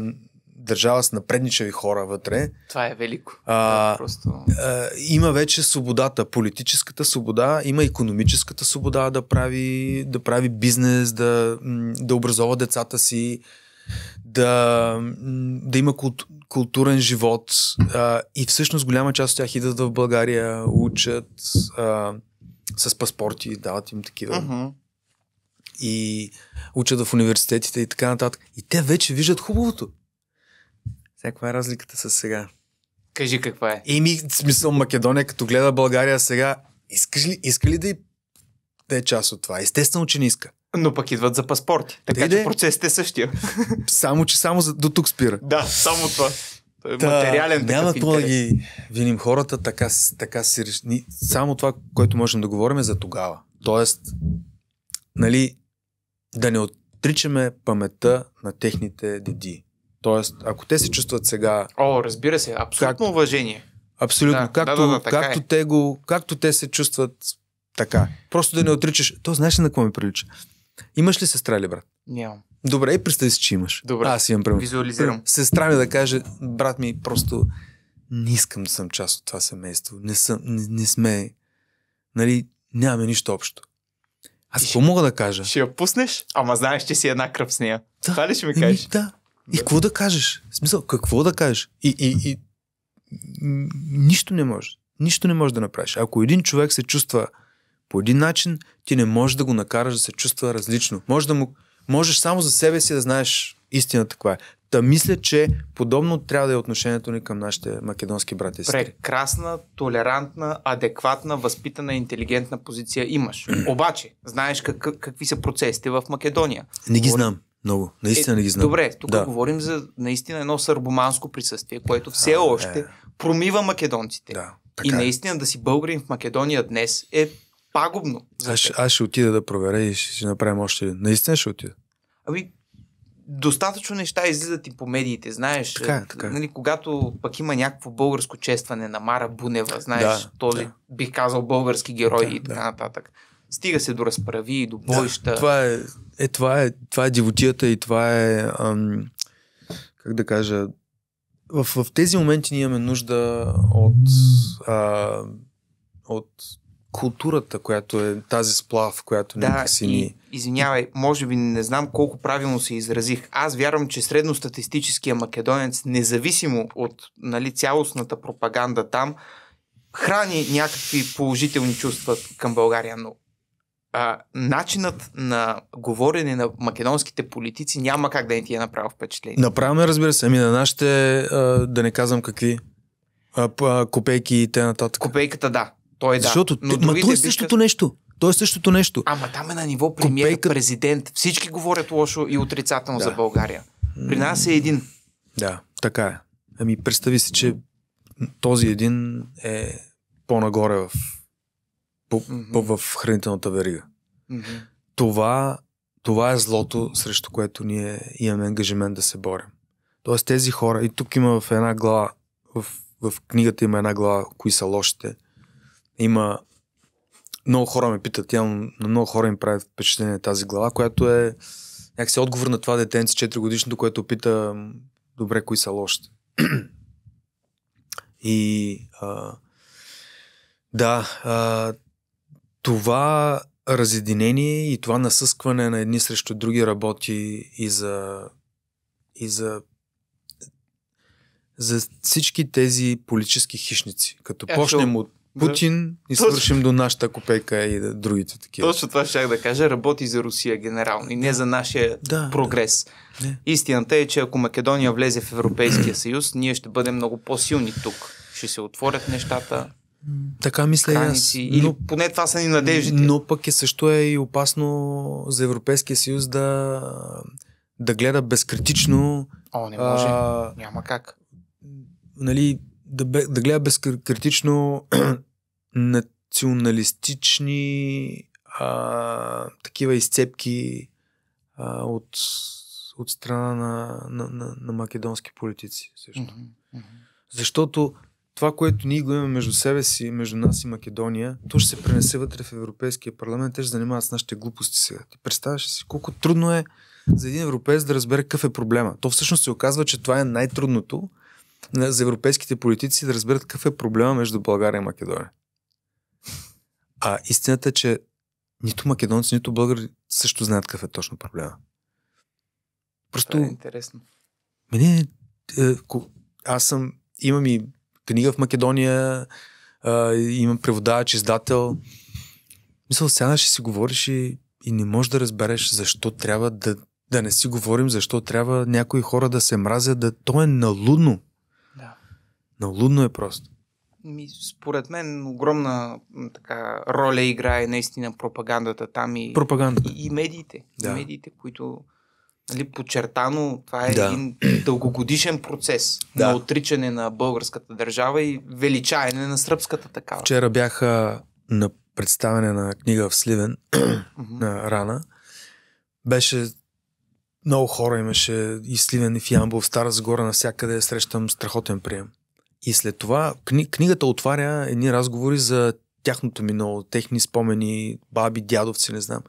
Speaker 2: държава с напредничави хора вътре.
Speaker 1: Това е велико.
Speaker 2: А, е просто... а, има вече свободата, политическата свобода, има економическата свобода да прави, да прави бизнес, да, да образова децата си, да, да има култура културен живот а, и всъщност голяма част от тях идват в България, учат а, с паспорти, дават им такива. uh-huh. И учат в университетите и така нататък. И те вече виждат хубавото. Сега каква е разликата с сега? Кажи каква е. ми смисъл Македония, като гледа България сега, иска ли, иска ли да, и,
Speaker 1: да е част от това? Естествено, че не иска но пък идват за паспорти. Така Дейде. че процесът е същия. Само, че само за... до тук спира. Да, само това. Е Та, материален такъв няма какво да ги
Speaker 2: виним хората, така, така си решни. Само това, което можем да говорим е за тогава. Тоест, нали, да не отричаме паметта на техните деди. Тоест, ако те се чувстват сега...
Speaker 1: О, разбира се, абсолютно как, уважение.
Speaker 2: Абсолютно. Да, както, да, да, да, както, е. те го, както те се чувстват така. Просто да не отричаш. То знаеш ли на какво ми прилича? Имаш ли сестра или брат? Нямам. Добре, и представи си, че имаш. Добре. Аз имам пример. Визуализирам. Сестра ми да каже, брат ми, просто не искам да съм част от това семейство. Не, съм, не, не сме. Нали, нямаме нищо общо.
Speaker 1: Аз какво мога да кажа? Ще я пуснеш, ама знаеш, че си една кръв с нея. Да, това ли ще ми
Speaker 2: кажеш? Еми, да. да. И какво да кажеш? В смисъл, какво да кажеш? И, и, и нищо не може. Нищо не може да направиш. Ако един човек се чувства по един начин ти не можеш да го накараш да се чувства различно. Може да му, можеш само за себе си да знаеш истината каква е. Та мисля, че подобно трябва да е отношението ни към нашите македонски брати
Speaker 1: Прекрасна, толерантна, адекватна, възпитана, интелигентна позиция имаш. Обаче, знаеш как, какви са процесите в Македония.
Speaker 2: Не ги знам много. Наистина е, не ги знам. Добре, тук да.
Speaker 1: говорим за наистина едно сърбоманско присъствие, което все а, е. още е. промива македонците. Да, и е. наистина е. да си българин в Македония днес е пагубно.
Speaker 2: Аз, аз ще отида да проверя и ще, ще направим още един. Наистина ще отида.
Speaker 1: Ами, достатъчно неща излизат и по медиите, знаеш. Така, е, така. Е. Нали, когато пък има някакво българско честване на Мара Бунева, знаеш, да, този, да. бих казал, български герой да, и така да. нататък. Стига се до разправи и до бойща. Да, това,
Speaker 2: е, е, това, е, това е дивотията и това е, ам, как да кажа, в, в тези моменти ние имаме
Speaker 1: нужда от, а, от културата, която е тази сплав, която да, не си ни... Извинявай, може би не знам колко правилно се изразих. Аз вярвам, че средностатистическия македонец, независимо от нали, цялостната пропаганда там, храни някакви положителни чувства към България, но а, начинът на говорене на македонските политици няма как да не ти е направил впечатление.
Speaker 2: Направяме, разбира се. Ами на нашите, а, да не казвам какви,
Speaker 1: а, а, копейки и нататък. Копейката, да. Той е, да. Защото, но ма, той е същото биха... нещо. Той е същото нещо. Ама там е на ниво премиер, Копейка... президент. Всички говорят лошо и отрицателно да. за България. При нас е един.
Speaker 2: Да, така е. Ами представи си, че този един е по-нагоре в, по, mm-hmm. в хранителната верига. Mm-hmm. Това, това е злото, срещу което ние имаме ангажимент да се борим. Тоест тези хора, и тук има в една глава, в, в книгата има една глава, кои са лошите – има много хора ме питат, явно на много хора им прави впечатление тази глава, която е някакси отговор на това детенце 4 годишното, което пита добре кои са лошите. И а, да, а, това разединение и това насъскване на едни срещу други работи и за, и за, за всички тези политически хищници. Като Ето, почнем от Путин и свършим до нашата копейка и да, другите
Speaker 1: такива. Точно това ще да кажа. Работи за Русия генерално и не за нашия да, прогрес. Да. Истината е, че ако Македония влезе в Европейския съюз, ние ще бъдем много по-силни тук. Ще се отворят нещата.
Speaker 2: Така мисля и аз. Но, поне това са ни надеждите. Но пък е също е и опасно за Европейския съюз да, да гледа безкритично. О, не може.
Speaker 1: А, Няма как.
Speaker 2: Нали, да, бе, да гледа безкритично националистични а, такива изцепки а, от, от страна на, на, на, на македонски политици. Също. Mm-hmm. Mm-hmm. Защото това, което ние го имаме между себе си, между нас и Македония, то ще се пренесе вътре в Европейския парламент. Те ще занимават с нашите глупости сега. Ти представяш си колко трудно е за един европеец да разбере какъв е проблема. То всъщност се оказва, че това е най-трудното за европейските политици да разберат какъв е проблема между България и Македония. А истината е, че нито македонци, нито българи също знаят какъв е точно проблема. Просто... Това е интересно. Мене, е, аз съм, имам и книга в Македония, е, имам преводач, издател. Мисля, сега ще си говориш и, и не можеш да разбереш защо трябва да, да не си говорим, защо трябва някои хора да се мразят, да то е налудно. Да. Налудно е
Speaker 1: просто. Ми, според мен огромна така, роля играе наистина пропагандата там и, Пропаганда. и, и медиите. Да. медиите, които нали, подчертано, това е да. един дългогодишен процес да. на отричане на българската държава и величаене на сръбската такава.
Speaker 2: Вчера бяха на представяне на книга в Сливен на Рана. Беше много хора имаше и Сливен, и в Ямбо, в Стара Загора, навсякъде срещам страхотен прием. И след това кни, книгата отваря едни разговори за тяхното минало, техни спомени, баби, дядовци, не знам.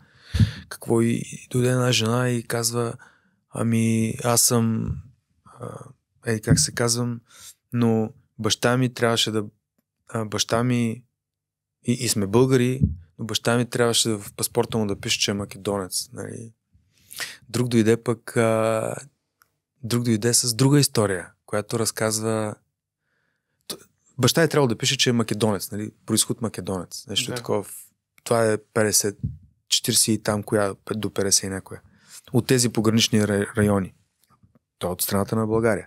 Speaker 2: Какво и дойде една жена и казва, ами аз съм, е, как се казвам, но баща ми трябваше да, а, баща ми, и, и сме българи, но баща ми трябваше да, в паспорта му да пише, че е македонец. Нали? Друг дойде пък, а, друг дойде с друга история, която разказва баща е трябвало да пише, че е македонец, нали? Происход македонец. Нещо да. такова. Това е 50, 40 и там, коя до 50 и някоя. От тези погранични райони. Той е от страната на България.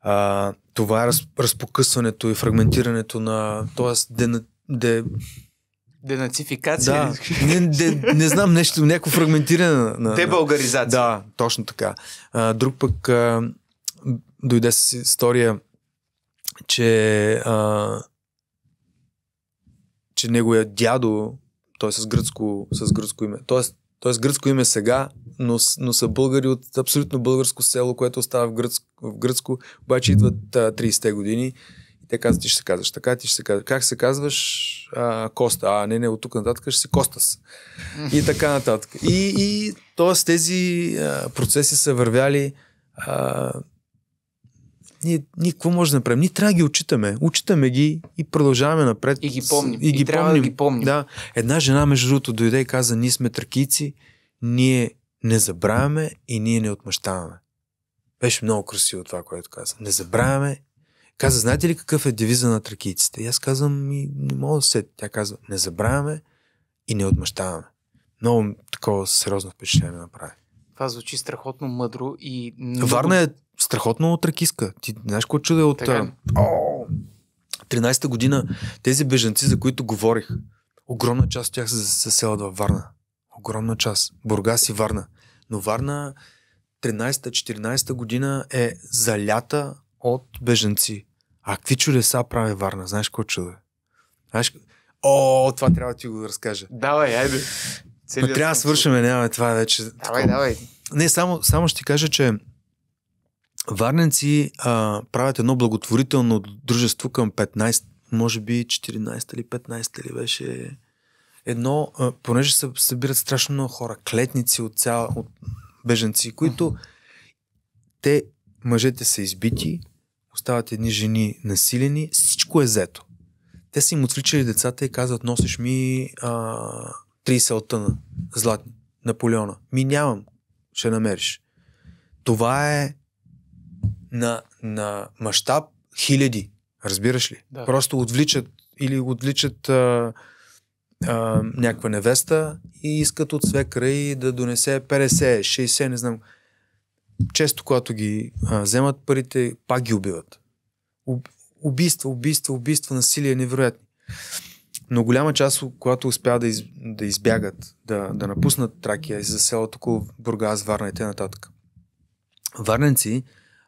Speaker 2: А, това е раз, разпокъсването и фрагментирането на... Тоест, де, де, Денацификация. Да. Не, не, не знам нещо, някакво фрагментиране на, на. Дебългаризация. Да, точно така. А, друг пък а, дойде с история че, а, че неговия дядо, той е с гръцко, с гръцко име, Тоест, е с гръцко име сега, но, но са българи от абсолютно българско село, което остава в гръцко, в гръцко обаче идват а, 30-те години и те казват, ти ще се казваш така, ти ще се казваш. Как се казваш? А, Коста. А, не, не, от тук нататък ще си Костас. И така нататък. И, и т.е. тези а, процеси са вървяли а, ние, ние какво може да направим? Ние трябва да ги отчитаме. Учитаме ги и продължаваме напред. И ги помним. И, и ги трябва помним. да ги помним. Да. Една жена, между другото, дойде и каза, ние сме тракийци, ние не забравяме и ние не отмъщаваме. Беше много красиво това, което каза. Не забравяме. Каза, знаете ли какъв е девиза на тракийците? И аз казвам, и не мога да се. Тя казва, не забравяме и не отмъщаваме. Много такова сериозно впечатление направи.
Speaker 1: Това звучи страхотно мъдро и... Много... Варна е
Speaker 2: страхотно от ракиска. Ти знаеш какво чудо е от... Така. Е. О, 13-та година тези бежанци, за които говорих, огромна част от тях се заселят във Варна. Огромна част. Бургас и Варна. Но Варна 13-14 година е залята от бежанци. А какви чудеса прави Варна? Знаеш какво чудо е? Знаеш... О, това трябва да ти го разкажа.
Speaker 1: Давай, айде. Но трябва да
Speaker 2: свършиме, нямаме това е вече. Давай, такова. давай. Не, само, само ще ти кажа, че варненци а, правят едно благотворително дружество към 15, може би 14 или 15 ли беше едно, а, понеже се събират страшно много хора, клетници от цял, от беженци, които те, мъжете са избити, остават едни жени насилени, всичко е зето. Те са им отвличали децата и казват, носиш ми а, 30 оттъна златни, Наполеона. Ми нямам. Ще намериш. Това е на, на мащаб хиляди. Разбираш ли? Да. Просто отвличат или отвличат а, а, някаква невеста и искат от свекра и да донесе 50, 60, не знам. Често, когато ги а, вземат парите, пак ги убиват. Убийства, убийства, убийства, насилие невероятни. Но голяма част, когато успяват да, из, да избягат, да, да напуснат Тракия и се заселят около Бургас, Варна и т.н. Варненци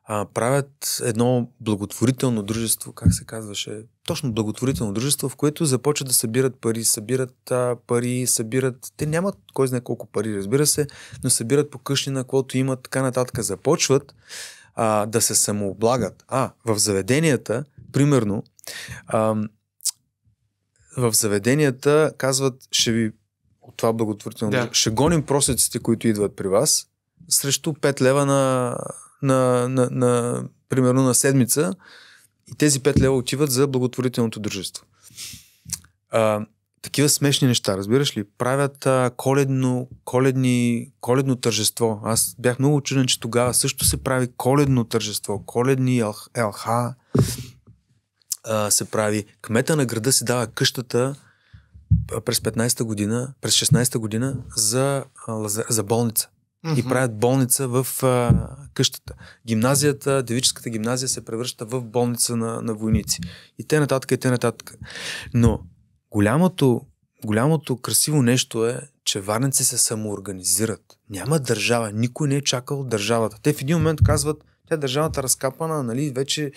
Speaker 2: а, правят едно благотворително дружество, как се казваше, точно благотворително дружество, в което започват да събират пари, събират а, пари, събират, те нямат кой знае колко пари, разбира се, но събират по къщи на което имат, така нататък започват а, да се самооблагат. А, в заведенията, примерно, а, в заведенията казват, ще ви от това благотворително. Да. Ще гоним просеците, които идват при вас, срещу 5 лева на, на, на, на примерно на седмица и тези 5 лева отиват за благотворителното дружество. А, такива смешни неща, разбираш ли? Правят а, коледно, коледни, коледно тържество. Аз бях много учуден, че тогава също се прави коледно тържество, коледни елха а, се прави. Кмета на града си дава къщата през 15-та година, през 16-та година за, а, за болница. Mm-hmm. И правят болница в а, къщата. Гимназията, девическата гимназия се превръща в болница на, на войници. И те нататък, и те нататък. Но голямото, голямото красиво нещо е, че Варници се самоорганизират. Няма държава. Никой не е чакал държавата. Те в един момент казват, тя държавата разкапана, нали, вече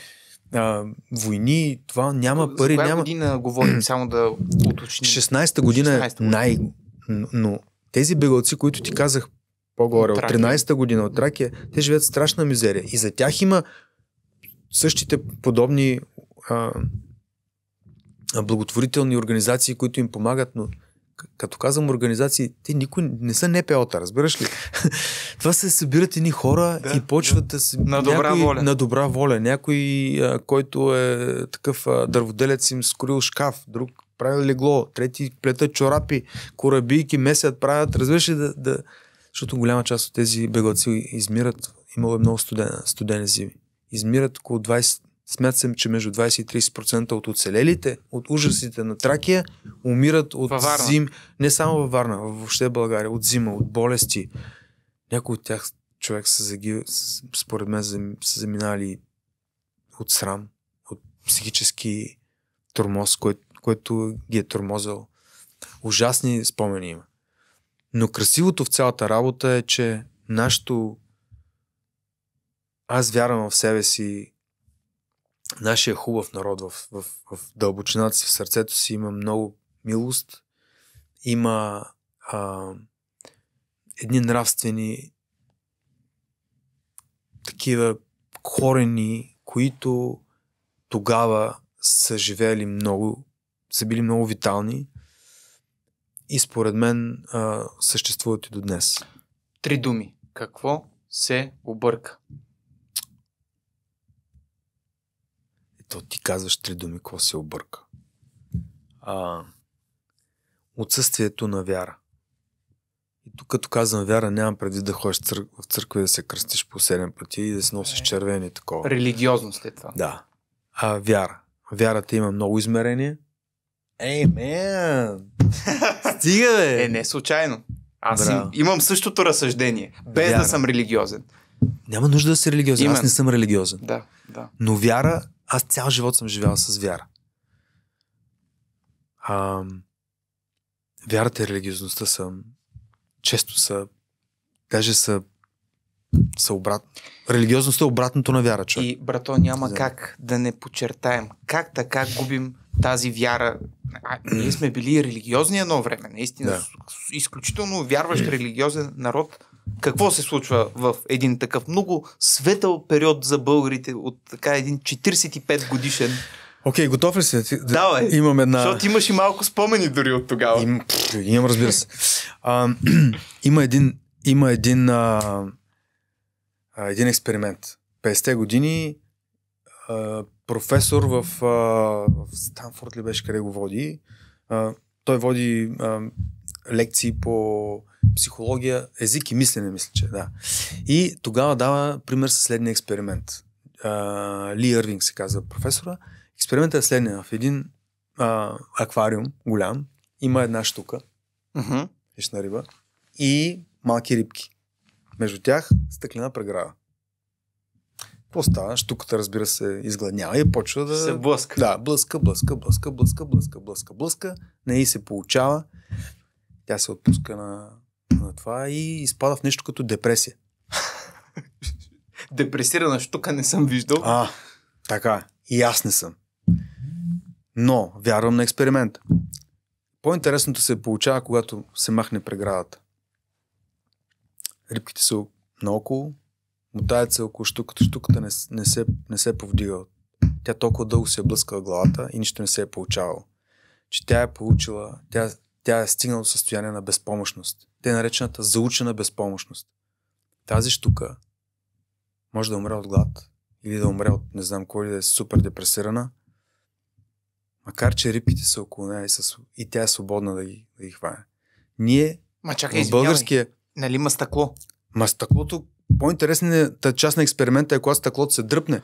Speaker 2: а, войни, това няма пари. За коя няма... година говорим, само да уточним? 16-та година е най... Но тези бегалци, които ти казах по-горе, от, от 13-та година, от Тракия, те живеят страшна мизерия. И за тях има същите подобни а, благотворителни организации, които им помагат, но като казвам организации, те никой не са НПО-та, разбираш ли? Това се събират едни хора да, и почват да, се... На добра някой, воля. На добра воля. Някой, а, който е такъв а, дърводелец, им скорил шкаф, друг прави легло, трети плетат чорапи, корабийки, месят правят, разбираш ли, да, да... Защото голяма част от тези бегалци измират, имало е много студени, студени зими. Измират около 20, Смятам, се, че между 20 и 30% от оцелелите от ужасите на Тракия умират от зим. Не само във Варна, въобще България, от зима, от болести. Някои от тях човек са загив... според мен са заминали от срам, от психически тормоз, кое... което ги е тормозал. Ужасни спомени има. Но красивото в цялата работа е, че нашето аз вярвам в себе си нашия хубав народ в, в, в дълбочината си, в сърцето си има много милост, има а, едни нравствени такива корени, които тогава са живеели много, са били много витални и според мен а, съществуват и до днес. Три думи. Какво се обърка? То ти казваш три думи, какво се обърка. А, отсъствието на вяра. И тук, като казвам вяра, нямам преди да ходиш цър... в църква и да се кръстиш по 7 пъти и да си носиш е. червени и такова.
Speaker 1: Религиозност е това.
Speaker 2: Да. А, вяра.
Speaker 1: Вярата има много измерения. Ей, hey, мен! Стига, бе! Е, не случайно. Аз Браво. им, имам същото разсъждение, без вяра. да съм религиозен.
Speaker 2: Няма нужда да си религиозен. Имен. Аз не съм религиозен. Да, да. Но вяра аз цял живот съм живял с вяра. А, вярата и религиозността са често са, даже са, са
Speaker 1: обратно. Религиозността е обратното на вяра, човек. И, брато, няма да. как да не подчертаем как така губим тази вяра. А, ние сме били религиозни едно време, наистина. Да. Изключително вярващ религиозен народ какво се случва в един такъв много светъл период за българите от така един 45 годишен Окей, okay, готов ли си? Давай. Имам една... Защото имаш и малко спомени дори от тогава. Им, пфф,
Speaker 2: имам, разбира се. А, има един, има един, а, а, един експеримент. 50-те години а, професор в, а, в Станфорд ли беше, къде го води. А, той води а, лекции по психология, език и мислене, мисля, че да. И тогава дава пример със следния експеримент. А, Ли Ирвинг се казва професора. Експериментът е следния. В един а, аквариум, голям, има една штука, mm-hmm. Uh-huh. риба, и малки рибки. Между тях стъклена преграда. Какво става? Штуката, разбира се, изгладнява и почва да... Се блъска. Да, блъска, блъска, блъска, блъска, блъска, блъска, блъска. Не и се получава. Тя се отпуска на на това и изпада в нещо като депресия. Депресирана штука не съм виждал. А, така. Е. И аз не съм. Но вярвам на експеримент. По-интересното се получава, когато се махне преградата. Рибките са наоколо, мотаят се около штуката, штуката не, не, се, не се повдига. Тя толкова дълго се е блъскала главата и нищо не се е получавало. Че тя е получила, тя тя е стигнала до състояние на безпомощност. Те наречената заучена безпомощност. Тази штука може да умре от глад или да умре от не знам кой да е супер депресирана, макар че рипите са около нея и, са, и тя е свободна да ги, да ги хване. Ние, Ма чакай, българския... Нали мастъкло? Мастъклото по-интересната част на експеримента е когато стъклото се дръпне.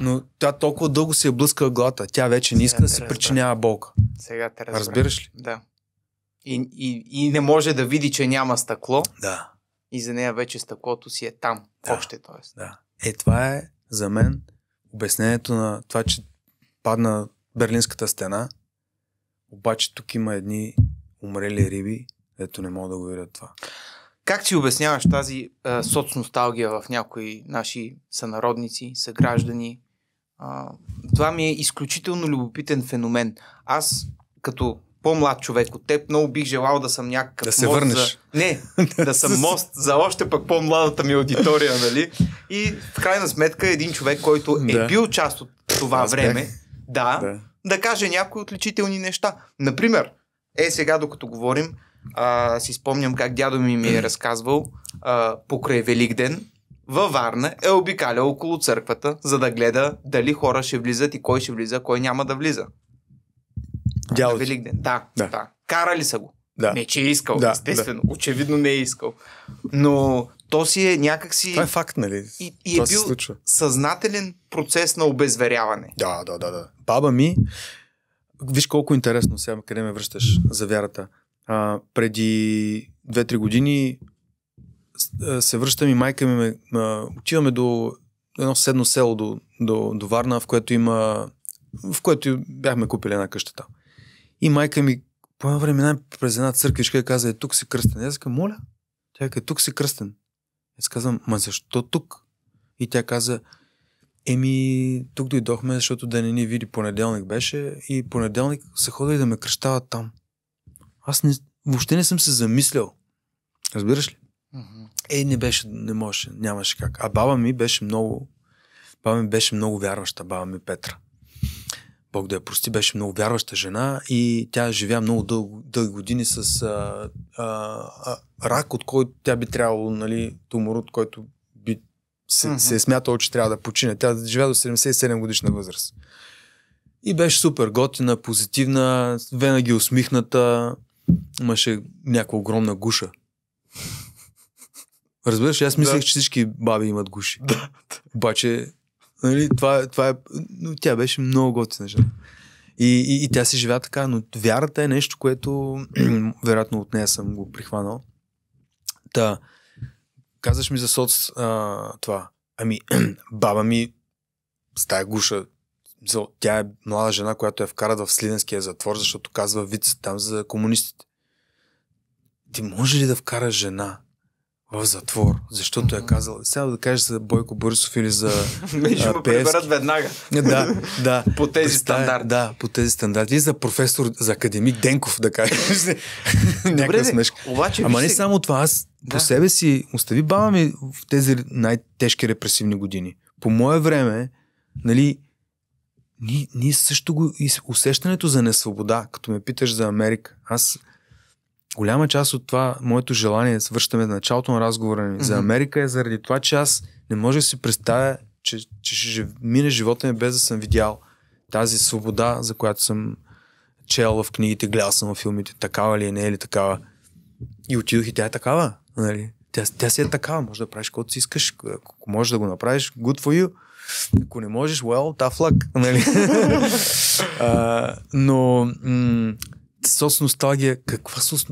Speaker 2: Но тя толкова дълго си е блъска глата. Тя вече не иска да си причинява болка. Сега те разбираш. Разбираш ли?
Speaker 1: Да и, и, и не може да види, че няма стъкло. Да. И за нея вече стъклото си е там. Да. Още, т.е. Да.
Speaker 2: Е, това е за мен обяснението на това, че падна Берлинската стена, обаче тук има едни умрели риби,
Speaker 1: ето не мога да го видя това. Как си обясняваш тази е, соцносталгия в някои наши сънародници, съграждани? Е, това ми е изключително любопитен феномен. Аз като по-млад човек от теб, много бих желал да съм някакъв Да се мост върнеш. За... Не, да съм мост за още пък по-младата ми аудитория, нали? И в крайна сметка един човек, който е да. бил част от това Аз време, да, да, да каже някои отличителни неща. Например, е сега докато говорим, а, си спомням как дядо ми ми е разказвал а, покрай Великден във Варна е обикалял около църквата, за да гледа дали хора ще влизат и кой ще влиза, кой няма да влиза. Дял... На Великден. Да, да. да. Карали са го. Да. Не, че е искал, да, естествено. Да. Очевидно не е искал. Но то си е някакси... Това е факт, нали? И, и е бил съзнателен процес на обезверяване. Да, да, да, да.
Speaker 2: Баба ми... Виж колко интересно сега, къде ме връщаш за вярата. А, преди 2-3 години се връщам и майка ми ме... А, отиваме до едно седно село до, до, до Варна, в което има... В което бяхме купили една къща там. И майка ми по едно време през една църквичка и каза, е тук си кръстен. Аз казвам, моля. Тя е тук си кръстен. Аз казвам, ма защо тук? И тя каза, еми, тук дойдохме, защото да не ни види понеделник беше и понеделник се ходи да ме кръщават там. Аз не, въобще не съм се замислял. Разбираш ли? Mm-hmm. Е, не беше, не можеше, нямаше как. А баба ми беше много, баба ми беше много вярваща, баба ми Петра. Бог да я прости, беше много вярваща жена и тя живя много дълго, дълги години с а, а, а, рак, от който тя би трябвало, нали, тумор, от който би се, mm-hmm. се е смятало, че трябва да почине. Тя живя до 77 годишна възраст. И беше супер готина, позитивна, винаги усмихната, имаше някаква огромна гуша. Разбираш, аз мислех, да. че всички баби имат гуши. Да. Обаче Нали, това, това е, но тя беше много готина жена. И, и, и тя си живя така, но вярата е нещо, което вероятно от нея съм го прихванал. Та, казваш ми за соц а, това. Ами, баба ми с тая гуша, тя е млада жена, която я вкарат в Слиденския затвор, защото казва вид там за комунистите. Ти може ли да вкараш жена в затвор, защото е казал, сега да кажеш за Бойко Борисов или за Ще ме приберат
Speaker 1: веднага. Да,
Speaker 2: да. По тези стандарти. Да, по тези стандарти. И за професор, за академик Денков, да кажеш. Някаква смешка. Обаче, Ама не само това, аз да. по себе си остави баба ми в тези най-тежки репресивни години. По мое време, нали, ние, ние също го усещането за несвобода, като ме питаш за Америка, аз голяма част от това, моето желание, свършваме на началото на разговора ни mm-hmm. за Америка е заради това, че аз не може да си представя, че, че ще мине живота ми без да съм видял тази свобода, за която съм чел в книгите, гледал съм в филмите, такава ли е, не е ли такава. И отидох и тя е такава. Нали? Тя, тя си е такава, може да правиш каквото си искаш. Ако можеш да го направиш, good for you. Ако не можеш, well, tough luck. Нали? а, но м- сос носталгия. Каква сос...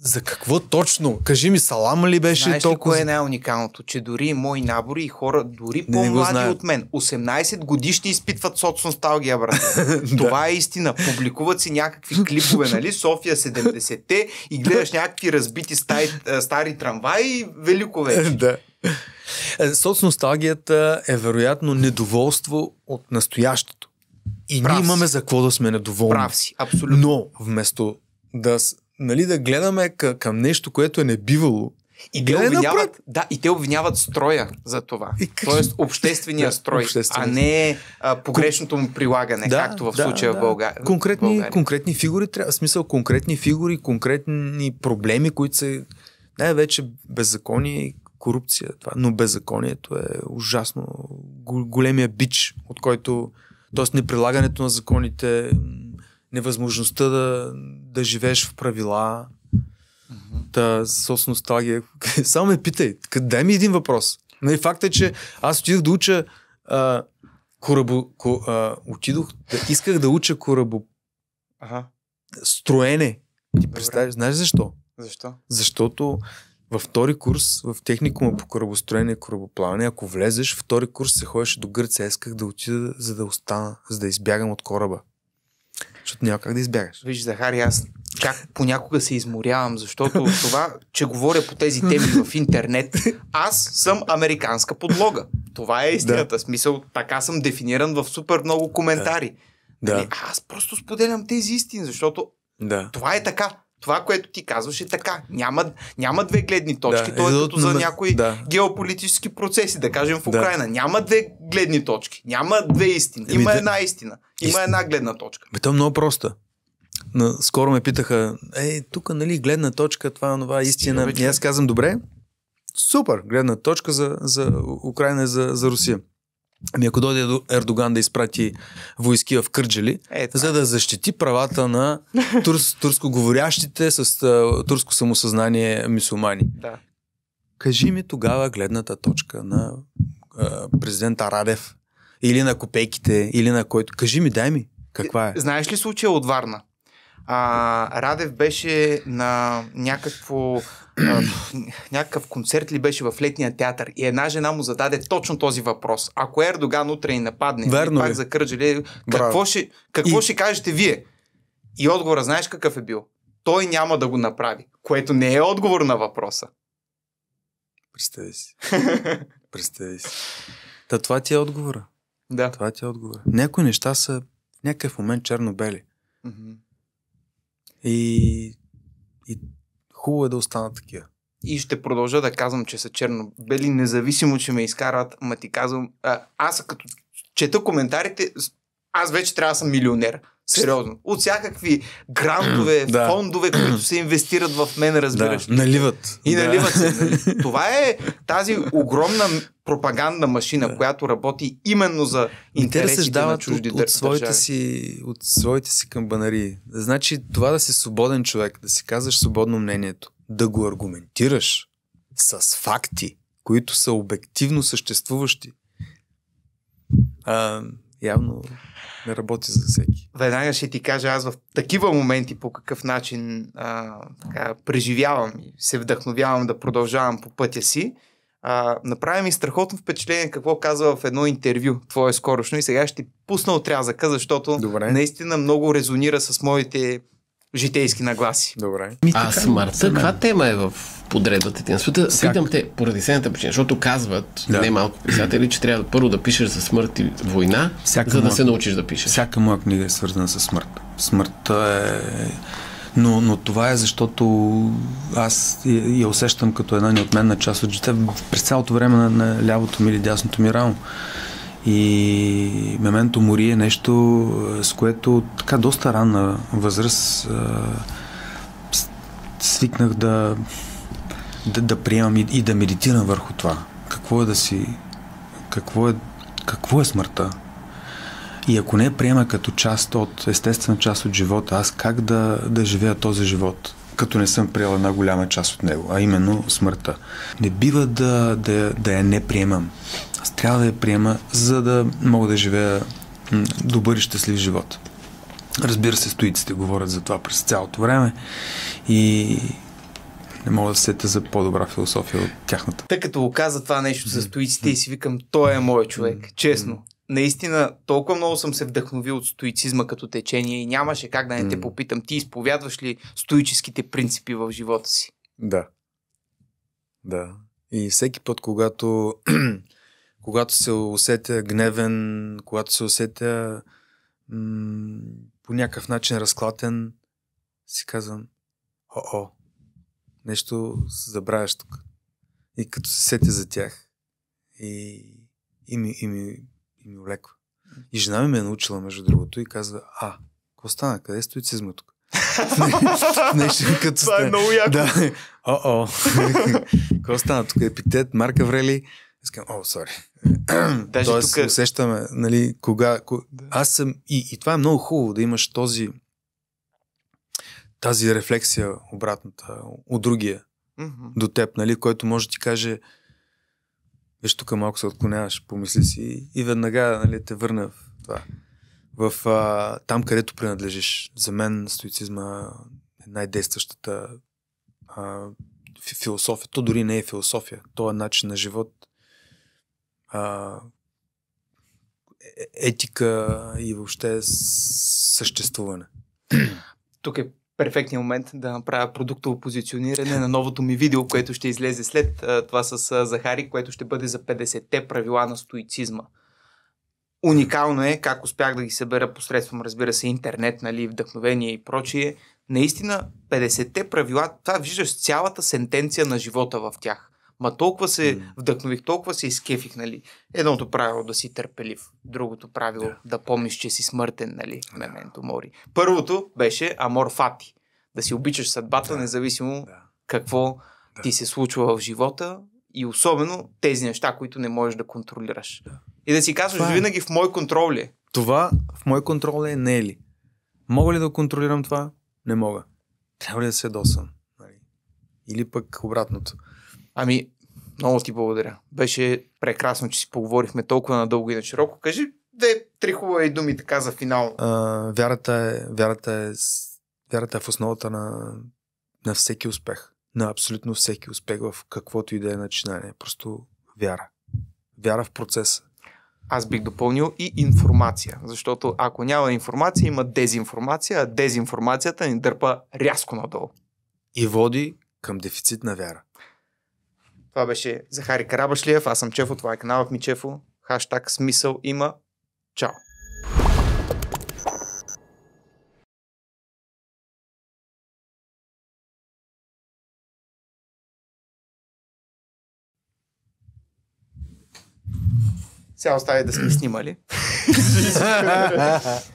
Speaker 2: За какво точно? Кажи ми, салам ли беше Знаеш толкова? Ли
Speaker 1: кое е най-уникалното? Че дори мои набори и хора, дори по-млади от мен, 18 годишни изпитват соц носталгия, брат. Това е истина. Публикуват си някакви клипове, нали? София 70-те и гледаш някакви разбити стари, стари трамваи, велико вече. да.
Speaker 2: Е, соц носталгията е вероятно недоволство от настоящето. И Прав ние имаме за какво да сме недоволни. Прав си, абсолютно. Но вместо да, нали, да гледаме към нещо, което е небивало, и те, обвиняват,
Speaker 1: да, и те обвиняват строя за това. Тоест обществения строй, обществен... а не а, погрешното му прилагане, да, както в да, случая да. в България. Конкретни,
Speaker 2: България. конкретни фигури, в смисъл конкретни фигури, конкретни проблеми, които са най-вече беззаконие и корупция. Това. Но беззаконието е ужасно големия бич, от който Тоест неприлагането на законите, невъзможността да, да живееш в правила. Mm-hmm. Та, с носталгия. Само ме питай, дай ми един въпрос. и нали, факт е, че аз отидох да уча а, корабо... Ко, а, отидох, да, исках да уча корабо... Ага. Строене. Ти представиш, знаеш защо? Защо? Защото във втори курс, в техникума по корабостроение и корабоплаване, ако влезеш, втори курс се ходеше до Гърция. Исках да отида, за да остана, за да избягам от кораба. Защото няма как да избягаш.
Speaker 1: Виж, Захари, аз как понякога се изморявам, защото това, че говоря по тези теми в интернет, аз съм американска подлога. Това е истината. Да. Смисъл, така съм дефиниран в супер много коментари. Да. Дали, аз просто споделям тези истини, защото да. това е така това, което ти казваш е така. Няма, няма две гледни точки. Да, Той е като за някои да. геополитически процеси, да кажем в Украина. Да. Няма две гледни точки. Няма две истини. Ами Има Ими, една истина. Има истина. една гледна точка.
Speaker 2: Бе, то е много проста. Скоро ме питаха, е, тук, нали, гледна точка, това, това, истина. Стина, И аз казвам, добре, супер, гледна точка за, за Украина, за, за Русия. Ами ако дойде Ердоган да изпрати войски в Кърджали, е, за да е. защити правата на турс, турскоговорящите с турско самосъзнание мисумани. Да. Кажи ми тогава гледната точка на а, президента Радев или на Копейките, или на който. Кажи ми, дай ми, каква е?
Speaker 1: Знаеш ли случая от Варна? А, Радев беше на някакво някакъв концерт ли беше в летния театър и една жена му зададе точно този въпрос. Ако Ердоган утре ни нападне, Верно пак закръжили, какво, ще, какво и... ще кажете вие? И отговора, знаеш какъв е бил? Той няма да го направи, което не е отговор на въпроса. Представи си.
Speaker 2: Представи си. Та това ти е отговора. Да. Това ти е отговора. Някои неща са в някакъв момент черно-бели. Mm-hmm. И, и Хубаво
Speaker 1: е да останат такива. И ще продължа да казвам, че са черно-бели, независимо, че ме изкарват, ма ти казвам, а, аз като чета коментарите, аз вече трябва да съм милионер. Сериозно. От всякакви грантове, да. фондове, които се инвестират в мен, разбираш. Да, наливат. И да. наливат се. Това е тази огромна пропагандна машина, да. която работи именно за интересите на чужди от, от, своите държави.
Speaker 2: си, от своите си камбанари. Значи това да си свободен човек, да си казваш свободно мнението, да го аргументираш с факти, които са обективно
Speaker 1: съществуващи. А, явно не работи за всеки. Веднага ще ти кажа аз в такива моменти по какъв начин а, така, преживявам и се вдъхновявам да продължавам по пътя си. А, направи ми страхотно впечатление какво казва в едно интервю, твое скорошно, и сега ще ти пусна отрязъка, защото Добре. наистина много резонира с моите житейски нагласи. Добре. Ми, а смъртта, каква тема е в подредбата ти на света? Питам те поради седната причина, защото казват да. не малко писатели, че трябва първо да пишеш за смърт и война, всяка за да моя, се научиш да пишеш. Всяка
Speaker 2: моя книга е свързана с смърт. Смъртта е... Но, но това е защото аз я, я усещам като една неотменна част от життя през цялото време на, на лявото ми или дясното ми рамо. И Мементо Мори е нещо, е, с което така доста ранна възраст е, свикнах да, да, да приемам и, и да медитирам върху това. Какво е да си... Какво е, какво е смъртта? И ако не я приема като част от, естествена част от живота, аз как да, да живея този живот? като не съм приела една голяма част от него, а именно смъртта. Не бива да, да, да я не приемам аз трябва да я приема, за да мога да живея добър и щастлив живот. Разбира се, стоиците говорят за това през цялото време и не мога да сета за по-добра философия от тяхната.
Speaker 1: Тъй като го каза това нещо за стоиците и си викам, той е мой човек, честно. Наистина, толкова много съм се вдъхновил от стоицизма като течение и нямаше как да не те попитам, ти изповядваш ли стоическите принципи в живота си?
Speaker 2: Да. Да. И всеки път, когато когато се усетя гневен, когато се усетя м- по някакъв начин разклатен, си казвам, о-о, нещо се забравяш тук. И като се сетя за тях, и, и, ми, и, ми, и ми улеква. И жена ми ме е научила, между другото, и казва, а, какво стана? Къде е стои цизма тук? Нещо като... Това е много яко. Да. О-о. Какво стана? Тук е епитет, Марка Врели. Искам, о, сори. Тоест, тук... усещаме, нали, кога... кога... Аз съм... И, и това е много хубаво, да имаш този... тази рефлексия обратната от другия mm-hmm. до теб, нали, който може да ти каже виж, тук малко се отклоняваш, помисли си и веднага, нали, те върна в това. В а, там, където принадлежиш. За мен стоицизма е най-действащата а, философия. То дори не е философия. То е начин на живот, а, е, етика и въобще съществуване.
Speaker 1: Тук е перфектният момент да направя продуктово позициониране на новото ми видео, което ще излезе след това с Захари, което ще бъде за 50-те правила на стоицизма. Уникално е как успях да ги събера посредством, разбира се, интернет, нали, вдъхновение и прочие. Наистина, 50-те правила, това виждаш цялата сентенция на живота в тях. Ма толкова се вдъхнових, толкова се изкефих, нали. Едното правило да си търпелив, другото правило yeah. да помниш, че си смъртен, нали, yeah. мементо мори. Първото беше амор фати, да си обичаш съдбата, yeah. независимо yeah. какво yeah. ти се случва в живота и особено тези неща, които не можеш да контролираш. Yeah. И да си казваш, е. винаги в мой контрол ли е. Това
Speaker 2: в мой контрол е не е ли. Мога ли да контролирам това? Не мога. Трябва ли да се досам? Нали?
Speaker 1: Или пък обратното. Ами, много ти благодаря. Беше прекрасно, че си поговорихме толкова надълго и на широко. Кажи две, три хубави думи така за финал.
Speaker 2: А, вярата, е, вярата, е, вярата е в основата на, на всеки успех. На абсолютно всеки успех в каквото и да е начинание. Просто вяра.
Speaker 1: Вяра в процеса. Аз бих допълнил и информация, защото ако няма информация, има дезинформация, а дезинформацията ни дърпа рязко надолу. И води към дефицит на вяра. Това беше Захари Карабашлиев, аз съм Чефо, това е каналът ми Чефо. Хаштаг смисъл има. Чао! Сега остави да сме снимали.